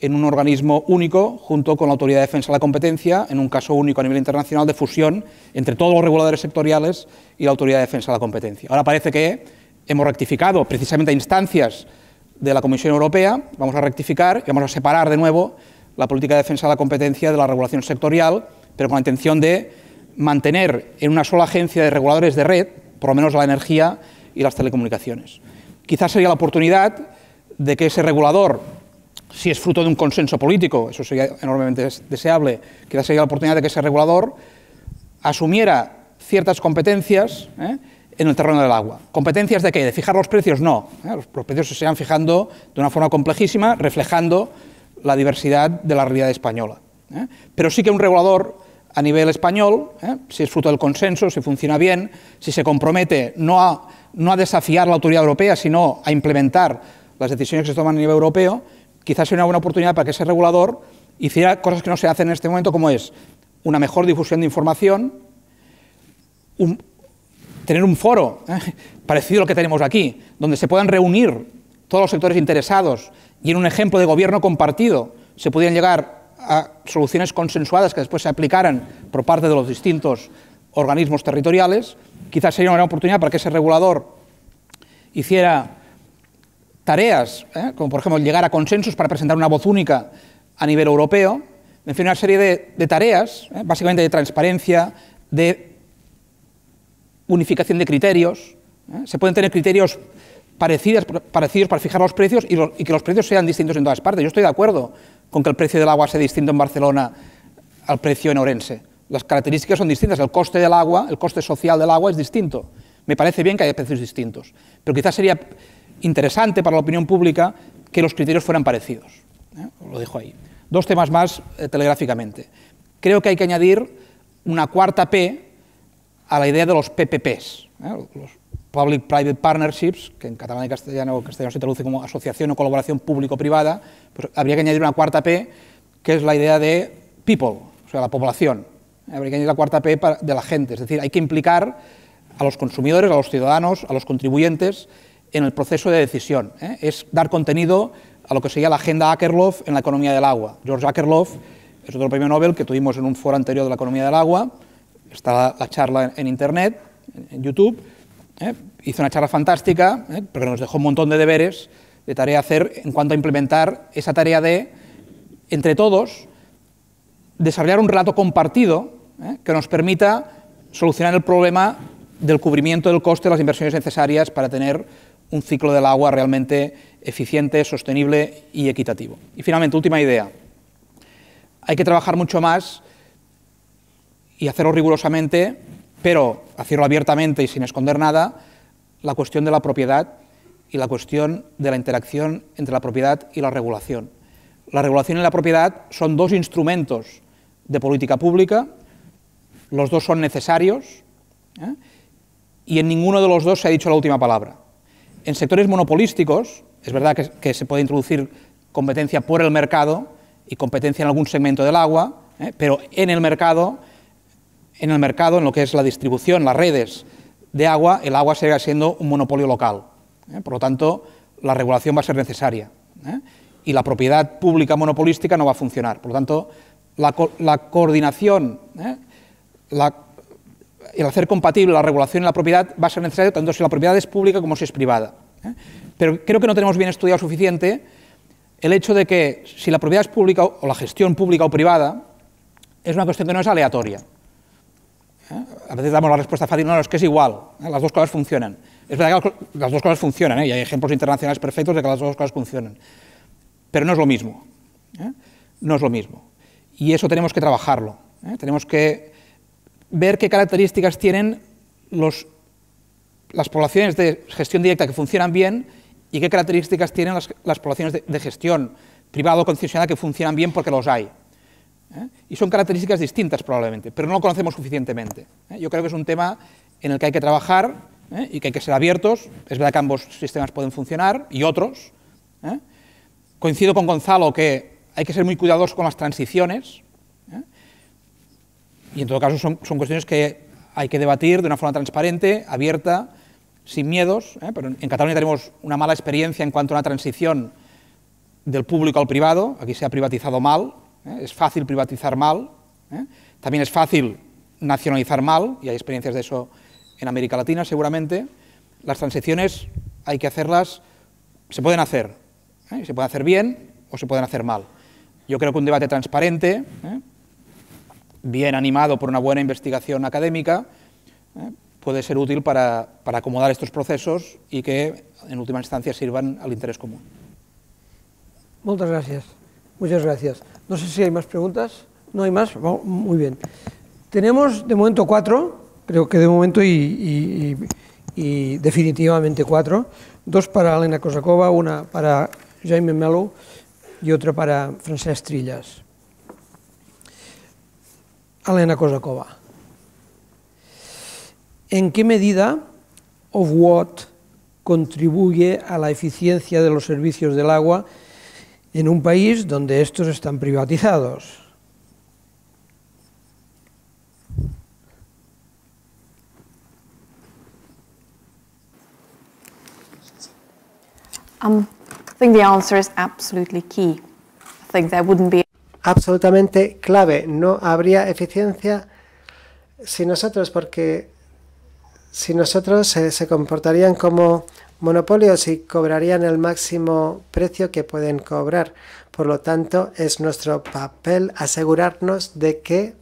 en un organismo único junto con la Autoridad de Defensa de la Competencia, en un caso único a nivel internacional de fusión entre todos los reguladores sectoriales y la Autoridad de Defensa de la Competencia. Ahora parece que hemos rectificado precisamente a instancias de la Comisión Europea, vamos a rectificar y vamos a separar de nuevo la política de defensa de la competencia de la regulación sectorial, pero con la intención de mantener en una sola agencia de reguladores de red, por lo menos la energía y las telecomunicaciones. Quizás sería la oportunidad de que ese regulador si es fruto de un consenso político, eso sería enormemente deseable, que sería la oportunidad de que ese regulador asumiera ciertas competencias ¿eh? en el terreno del agua. ¿Competencias de qué? ¿De fijar los precios? No. ¿Eh? Los, precios se sigan fijando de una forma complejísima, reflejando la diversidad de la realidad española. ¿eh? Pero sí que un regulador a nivel español, si es fruto del consenso, si funciona bien, si se compromete no a, no a desafiar la autoridad europea, sino a implementar las decisiones que se toman a nivel europeo, quizás sería una buena oportunidad para que ese regulador hiciera cosas que no se hacen en este momento, como es una mejor difusión de información, tener un foro ¿eh? parecido al que tenemos aquí, donde se puedan reunir todos los sectores interesados y en un ejemplo de gobierno compartido se pudieran llegar a soluciones consensuadas que después se aplicaran por parte de los distintos organismos territoriales, quizás sería una oportunidad para que ese regulador hiciera tareas, eh, como por ejemplo llegar a consensos para presentar una voz única a nivel europeo, en fin, una serie de, tareas, eh, básicamente de transparencia, de unificación de criterios. Eh, se pueden tener criterios parecidos, para fijar los precios y, y, que los precios sean distintos en todas partes. Yo estoy de acuerdo con que el precio del agua sea distinto en Barcelona al precio en Orense. Las características son distintas, el coste del agua, el coste social del agua es distinto. Me parece bien que haya precios distintos, pero quizás sería interesante para la opinión pública que los criterios fueran parecidos. ¿eh? Lo dijo ahí. Dos temas más eh, telegráficamente. Creo que hay que añadir una cuarta P a la idea de los PPPs, ¿eh? los Public Private Partnerships, que en catalán y castellano, castellano se traduce como asociación o colaboración público-privada, pues habría que añadir una cuarta P, que es la idea de people, o sea, la población. Habría que añadir la cuarta P de la gente, es decir, hay que implicar a los consumidores, a los ciudadanos, a los contribuyentes en el proceso de decisión. ¿eh? Es dar contenido a lo que sería la agenda Akerlof en la economía del agua. George Akerlof es otro premio Nobel que tuvimos en un foro anterior de la economía del agua. Está la, charla en, Internet, en, YouTube. ¿eh? Hizo una charla fantástica, ¿eh? pero porque nos dejó un montón de deberes de tarea a hacer en cuanto a implementar esa tarea de, entre todos, desarrollar un relato compartido que nos permita solucionar el problema del cubrimiento del coste de las inversiones necesarias para tener un ciclo del agua realmente eficiente, sostenible y equitativo. Y finalmente, última idea. Hay que trabajar mucho más y hacerlo rigurosamente, pero hacerlo abiertamente y sin esconder nada, la cuestión de la propiedad y la cuestión de la interacción entre la propiedad y la regulación. La regulación y la propiedad son dos instrumentos de política pública, los dos son necesarios ¿eh? y en ninguno de los dos se ha dicho la última palabra en sectores monopolísticos, es verdad que, se puede introducir competencia por el mercado y competencia en algún segmento del agua, ¿eh? pero en el mercado, en el mercado, en lo que es la distribución, las redes de agua, el agua sigue siendo un monopolio local. ¿eh? Por lo tanto, la regulación va a ser necesaria ¿eh? y la propiedad pública monopolística no va a funcionar. Por lo tanto, la, la coordinación, el hacer compatible la regulación y la propiedad va a ser necesario tanto si la propiedad es pública como si es privada. ¿eh? Pero creo que no tenemos bien estudiado suficiente el hecho de que si la propiedad es pública o la gestión pública o privada es una cuestión que no es aleatoria. ¿eh? A veces damos la respuesta fácil, no, es que es igual, ¿eh? las dos cosas funcionan. Es verdad que las dos cosas funcionan y hay ejemplos internacionales perfectos de que las dos cosas funcionan. Pero no es lo mismo. No es lo mismo. Y eso tenemos que trabajarlo. Tenemos que ver qué características tienen las poblaciones de gestión directa que funcionan bien y qué características tienen las, poblaciones de, de, gestión privado concesionada que funcionan bien porque los hay. ¿eh? Y son características distintas probablemente, pero no lo conocemos suficientemente. ¿eh? Yo creo que es un tema en el que hay que trabajar ¿eh? y que hay que ser abiertos. Es verdad que ambos sistemas pueden funcionar y otros. Coincido con Gonzalo que hay que ser muy cuidadosos con las transiciones y en todo caso son, cuestiones que hay que debatir de una forma transparente, abierta, sin miedos. ¿eh? Pero en Cataluña tenemos una mala experiencia en cuanto a una transición del público al privado. Aquí se ha privatizado mal, ¿eh? es fácil privatizar mal. ¿eh? También es fácil nacionalizar mal, y hay experiencias de eso en América Latina seguramente. Las transiciones hay que hacerlas, se pueden hacer, se pueden hacer bien o se pueden hacer mal. Yo creo que un debate transparente, bien animado por una buena investigación académica, eh, puede ser útil para, acomodar estos procesos y que, en última instancia, sirvan al interés común. Muchas gracias. Muchas gracias. No sé si hay más preguntas. No hay más. Oh, muy bien. Tenemos de momento cuatro, creo que de momento y, definitivamente cuatro. Dos para Elena Kosakova, una para Jaime Melo y otra para Francesc Trillas. Alena Kozakova. ¿En qué medida of what contribuye a la eficiencia de los servicios del agua en un país donde estos están privatizados? Um, I think the answer is absolutely key. I think there wouldn't be absolutamente clave. No habría eficiencia sin nosotros, porque si nosotros eh, se, comportarían como monopolios y cobrarían el máximo precio que pueden cobrar. Por lo tanto, es nuestro papel asegurarnos de que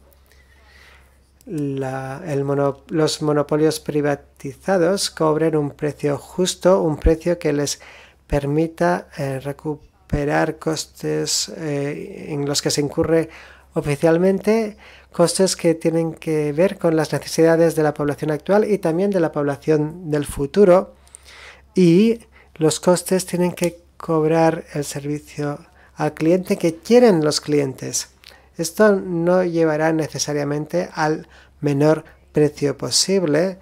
los monopolios privatizados cobren un precio justo, un precio que les permita eh, recuperar costes eh, en los que se incurre oficialmente, costes que tienen que ver con las necesidades de la población actual y también de la población del futuro. Y los costes tienen que cobrar el servicio al cliente que quieren los clientes. Esto no llevará necesariamente al menor precio posible.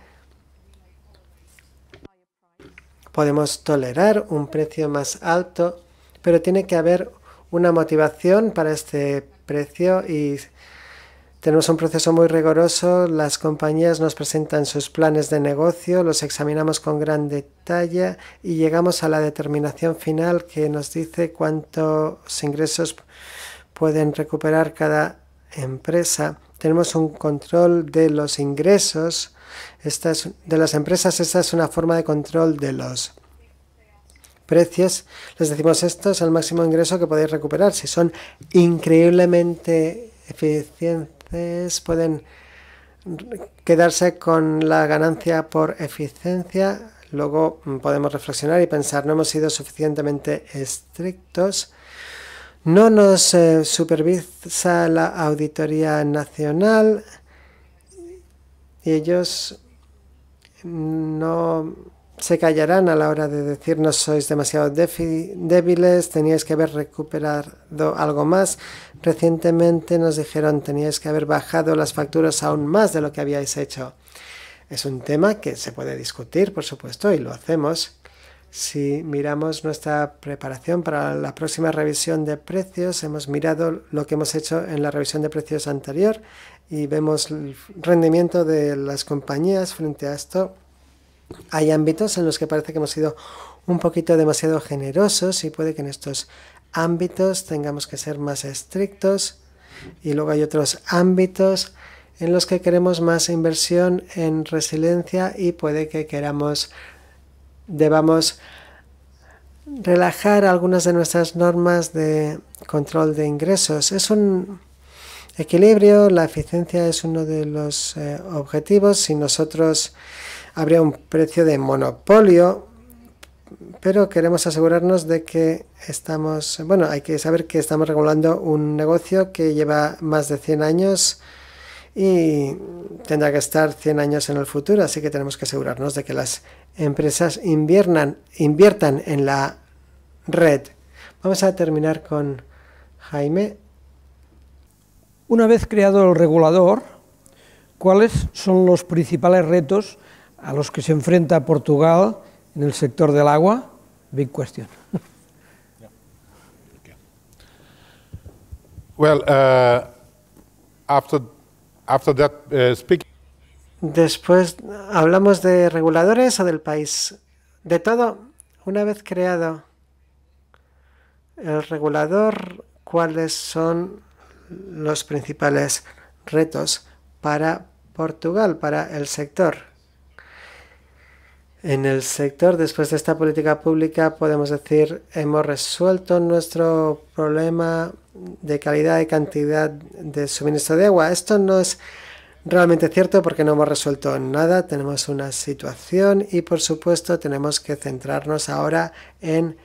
Podemos tolerar un precio más alto pero tiene que haber una motivación para este precio y tenemos un proceso muy rigoroso, las compañías nos presentan sus planes de negocio, los examinamos con gran detalle y llegamos a la determinación final que nos dice cuántos ingresos pueden recuperar cada empresa. Tenemos un control de los ingresos de las empresas, esta es una forma de control de los precios, les decimos esto es el máximo ingreso que podéis recuperar. Si son increíblemente eficientes, pueden quedarse con la ganancia por eficiencia. Luego mm, podemos reflexionar y pensar, no hemos sido suficientemente estrictos. No nos eh, supervisa la Auditoría Nacional y ellos no se callarán a la hora de decirnos sois demasiado débiles, teníais que haber recuperado algo más. Recientemente nos dijeron teníais que haber bajado las facturas aún más de lo que habíais hecho. Es un tema que se puede discutir, por supuesto, y lo hacemos. Si miramos nuestra preparación para la próxima revisión de precios, hemos mirado lo que hemos hecho en la revisión de precios anterior y vemos el rendimiento de las compañías frente a esto hay ámbitos en los que parece que hemos sido un poquito demasiado generosos y puede que en estos ámbitos tengamos que ser más estrictos. Y luego hay otros ámbitos en los que queremos más inversión en resiliencia y puede que queramos, debamos relajar algunas de nuestras normas de control de ingresos. Es un equilibrio, la eficiencia es uno de los eh, objetivos. Si nosotros habría un precio de monopolio, pero queremos asegurarnos de que estamos, bueno, hay que saber que estamos regulando un negocio que lleva más de 100 años y tendrá que estar 100 años en el futuro, así que tenemos que asegurarnos de que las empresas inviertan en la red. Vamos a terminar con Jaime. Una vez creado el regulador, ¿cuáles son los principales retos a los que se enfrenta Portugal en el sector del agua, big question. Uh, after, uh, Después hablamos de reguladores o del país. De todo, una vez creado el regulador, ¿cuáles son los principales retos para Portugal, para el sector? En el sector, después de esta política pública, podemos decir, hemos resuelto nuestro problema de calidad y cantidad de suministro de agua. Esto no es realmente cierto porque no hemos resuelto nada, tenemos una situación y por supuesto tenemos que centrarnos ahora en,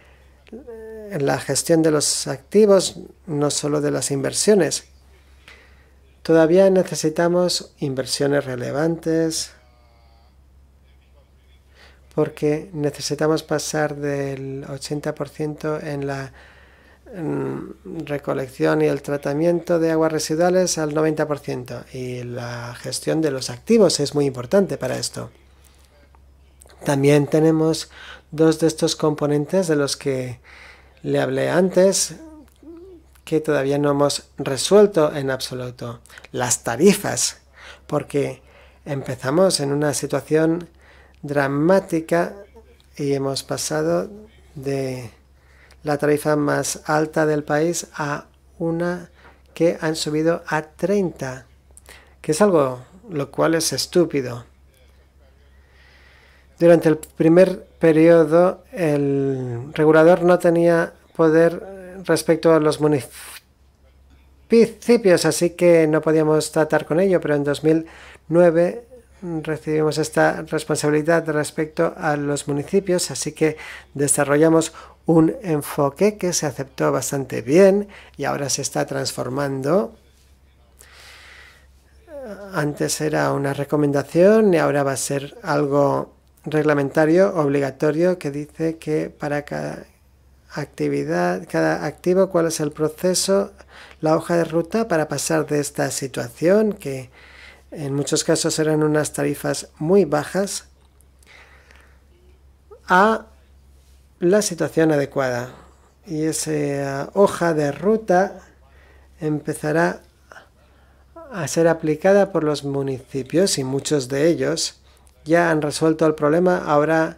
la gestión de los activos, no solo de las inversiones. Todavía necesitamos inversiones relevantes, porque necesitamos pasar del 80% en la recolección y el tratamiento de aguas residuales al 90% y la gestión de los activos es muy importante para esto. También tenemos dos de estos componentes de los que le hablé antes que todavía no hemos resuelto en absoluto. Las tarifas, porque empezamos en una situación dramática y hemos pasado de la tarifa más alta del país a una que han subido a 30, que es algo lo cual es estúpido. Durante el primer periodo el regulador no tenía poder respecto a los municipios, así que no podíamos tratar con ello, pero en 2009 recibimos esta responsabilidad respecto a los municipios, así que desarrollamos un enfoque que se aceptó bastante bien y ahora se está transformando. Antes era una recomendación y ahora va a ser algo reglamentario obligatorio que dice que para cada actividad, cada activo, cuál es el proceso, la hoja de ruta para pasar de esta situación que en muchos casos eran unas tarifas muy bajas a la situación adecuada. Y esa eh, hoja de ruta empezará a ser aplicada por los municipios y muchos de ellos ya han resuelto el problema. Ahora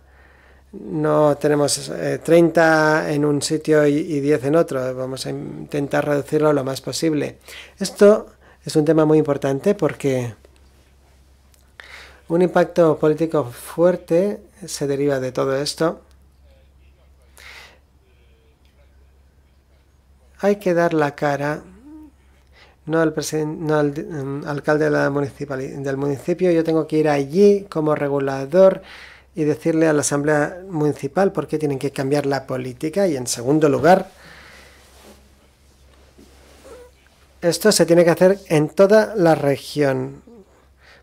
no tenemos 30 eh, en un sitio y, y, 10 en otro. Vamos a intentar reducirlo lo más posible. Esto es un tema muy importante porque un impacto político fuerte se deriva de todo esto. Hay que dar la cara, no al, al mm, alcalde de la del municipio, yo tengo que ir allí como regulador y decirle a la asamblea municipal por qué tienen que cambiar la política y en segundo lugar, esto se tiene que hacer en toda la región.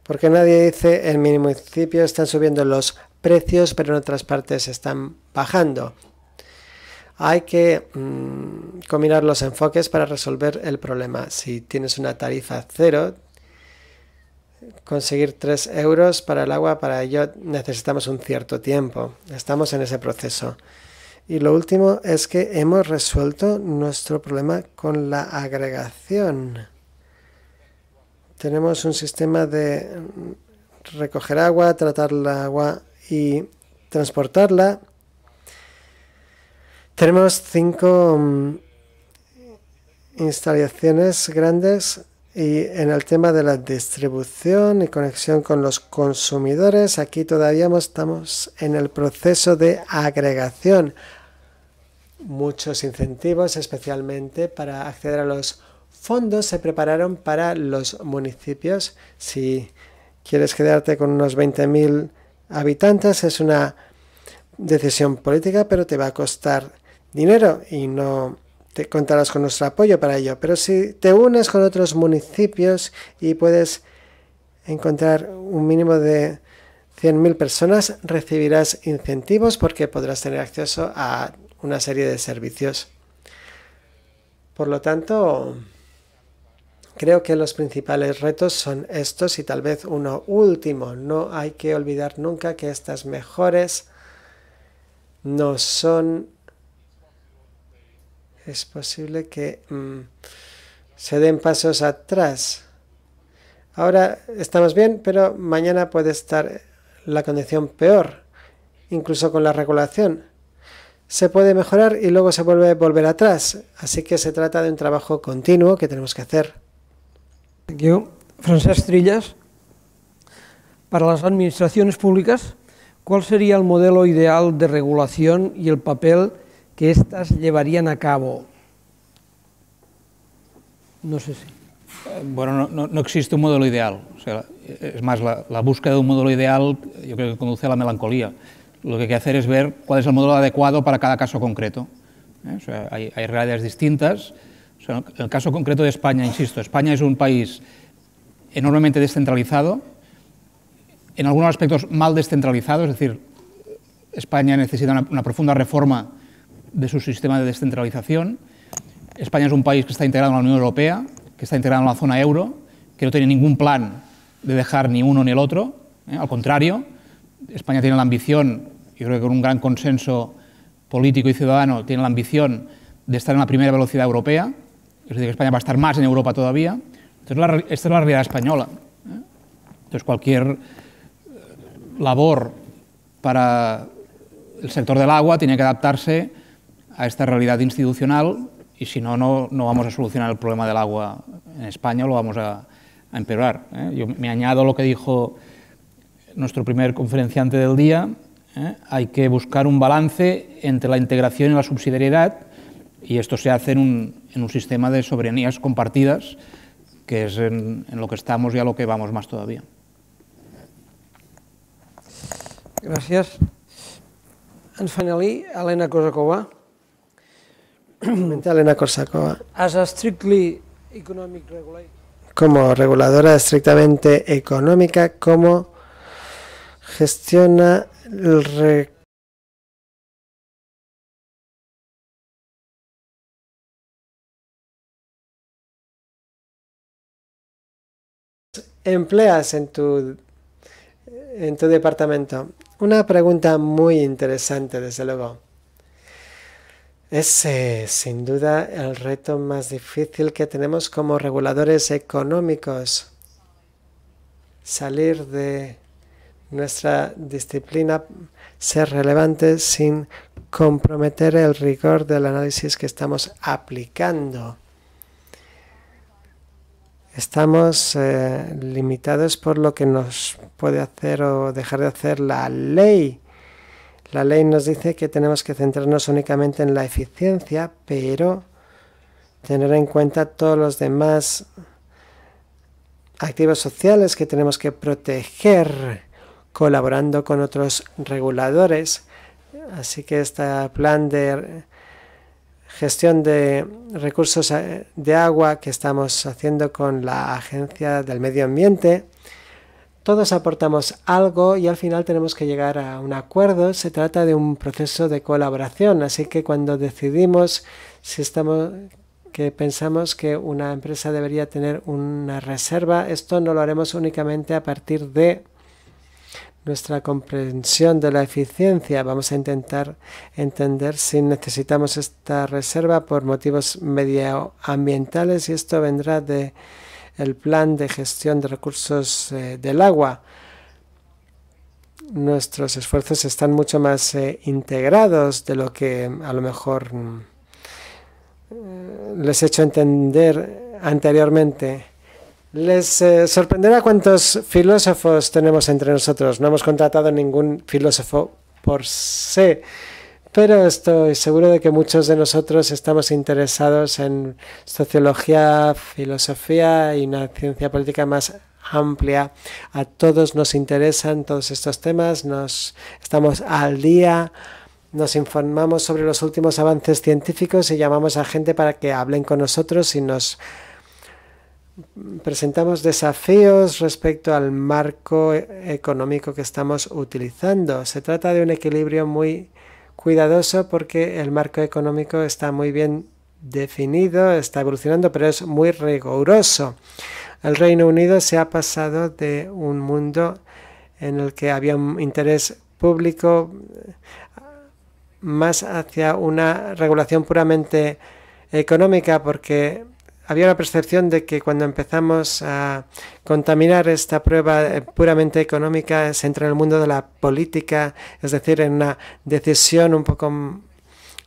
Porque nadie dice, en mi municipio están subiendo los precios, pero en otras partes están bajando. Hay que mm, combinar los enfoques para resolver el problema. Si tienes una tarifa cero, conseguir 3 euros para el agua, para ello necesitamos un cierto tiempo. Estamos en ese proceso. Y lo último es que hemos resuelto nuestro problema con la agregación tenemos un sistema de recoger agua, tratar la agua y transportarla. Tenemos cinco mm, instalaciones grandes y en el tema de la distribución y conexión con los consumidores, aquí todavía estamos en el proceso de agregación. Muchos incentivos, especialmente para acceder a los fondos se prepararon para los municipios. Si quieres quedarte con unos 20.000 habitantes, es una decisión política, pero te va a costar dinero y no te contarás con nuestro apoyo para ello. Pero si te unes con otros municipios y puedes encontrar un mínimo de 100.000 personas, recibirás incentivos porque podrás tener acceso a una serie de servicios. Por lo tanto, Creo que los principales retos son estos y tal vez uno último. No hay que olvidar nunca que estas mejores no son... Es posible que mm, se den pasos atrás. Ahora estamos bien, pero mañana puede estar la condición peor, incluso con la regulación. Se puede mejorar y luego se vuelve a volver atrás. Así que se trata de un trabajo continuo que tenemos que hacer. Yo, Francesc Trillas, para las administraciones públicas, ¿cuál sería el modelo ideal de regulación y el papel que éstas llevarían a cabo? No sé si. Bueno, no, existe un modelo ideal. es más, la, búsqueda de un modelo ideal yo creo que conduce a la melancolía. Lo que hay que hacer es ver cuál es el modelo adecuado para cada caso concreto. ¿Eh? hay, hay realidades distintas en el caso concreto de España, insisto, España es un país enormemente descentralizado, en algunos aspectos mal descentralizado, es decir, España necesita una, profunda reforma de su sistema de descentralización. España es un país que está integrado en la Unión Europea, que está integrado en la zona euro, que no tiene ningún plan de dejar ni uno ni el otro. ¿eh? Al contrario, España tiene la ambición, yo creo que con un gran consenso político y ciudadano, tiene la ambición de estar en la primera velocidad europea, es decir, que España va a estar más en Europa todavía. Entonces, esta es la realidad española. ¿eh? Entonces, cualquier eh, labor para el sector del agua tiene que adaptarse a esta realidad institucional y si no, no, vamos a solucionar el problema del agua en España, lo vamos a, empeorar. ¿eh? Yo me añado lo que dijo nuestro primer conferenciante del día, hay que buscar un balance entre la integración y la subsidiariedad y esto se hace en un, en un sistema de soberanías compartidas, que es en, lo que estamos y a lo que vamos más todavía. Gracias. y finally, Elena Kosakova. Elena Kosakova. As Como reguladora estrictamente económica, ¿cómo gestiona el recurso empleas en tu, departamento? Una pregunta muy interesante, desde luego. Es eh, sin duda el reto más difícil que tenemos como reguladores económicos. Salir de nuestra disciplina, ser relevante sin comprometer el rigor del análisis que estamos aplicando. Estamos eh, limitados por lo que nos puede hacer o dejar de hacer la ley. La ley nos dice que tenemos que centrarnos únicamente en la eficiencia, pero tener en cuenta todos los demás activos sociales que tenemos que proteger colaborando con otros reguladores. Así que este plan de gestión de recursos eh, de agua que estamos haciendo con la Agencia del Medio Ambiente. Todos aportamos algo y al final tenemos que llegar a un acuerdo. Se trata de un proceso de colaboración, así que cuando decidimos si estamos que pensamos que una empresa debería tener una reserva, esto no lo haremos únicamente a partir de nuestra comprensión de la eficiencia. Vamos a intentar entender si necesitamos esta reserva por motivos medioambientales y esto vendrá de plan de gestión de recursos eh, del agua. Nuestros esfuerzos están mucho más eh, integrados de lo que mm, a lo mejor mm, eh, les he hecho entender anteriormente. Les eh, sorprenderá cuántos filósofos tenemos entre nosotros. No hemos contratado ningún filósofo por sí, pero estoy seguro de que muchos de nosotros estamos interesados en sociología, filosofía y una ciencia política más amplia. A todos nos interesan todos estos temas, nos estamos al día. Nos informamos sobre los últimos avances científicos y llamamos a gente para que hablen con nosotros y nos presentamos desafíos respecto al marco económico que estamos utilizando. Se trata de un equilibrio muy cuidadoso porque el marco económico está muy bien definido, está evolucionando, pero es muy riguroso. El Reino Unido se ha pasado de un mundo en el que había un interés público más hacia una regulación puramente económica porque había la percepción de que cuando empezamos a contaminar esta prueba eh, puramente económica se entra en el mundo de la política, es decir, en una decisión un poco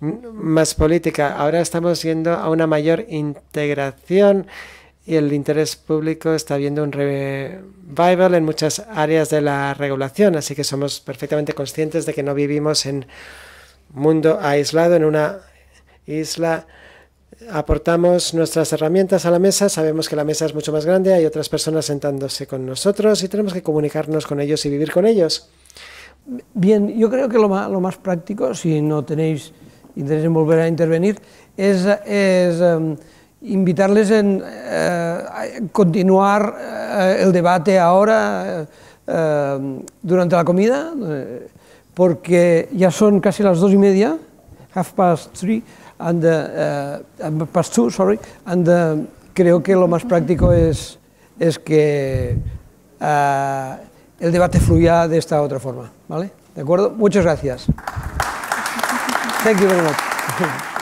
más política. Ahora estamos yendo a una mayor integración y el interés público está viendo un revival en muchas áreas de la regulación, así que somos perfectamente conscientes de que no vivimos en un mundo aislado, en una isla aportamos nuestras herramientas a la mesa, sabemos que la mesa es mucho más grande, hay otras personas sentándose con nosotros y tenemos que comunicarnos con ellos y vivir con ellos. Bien, yo creo que lo más, práctico, si no tenéis interés en volver a intervenir, es, em, invitarles en, eh, a continuar eh, el debate ahora eh, em, durante la comida, porque ya son casi las dos y media, half past three, and the, uh, uh past sorry, and uh creo que lo más práctico es, es que uh, el debate fluya de esta otra forma, ¿vale? ¿De acuerdo? Muchas gracias. Thank you very much.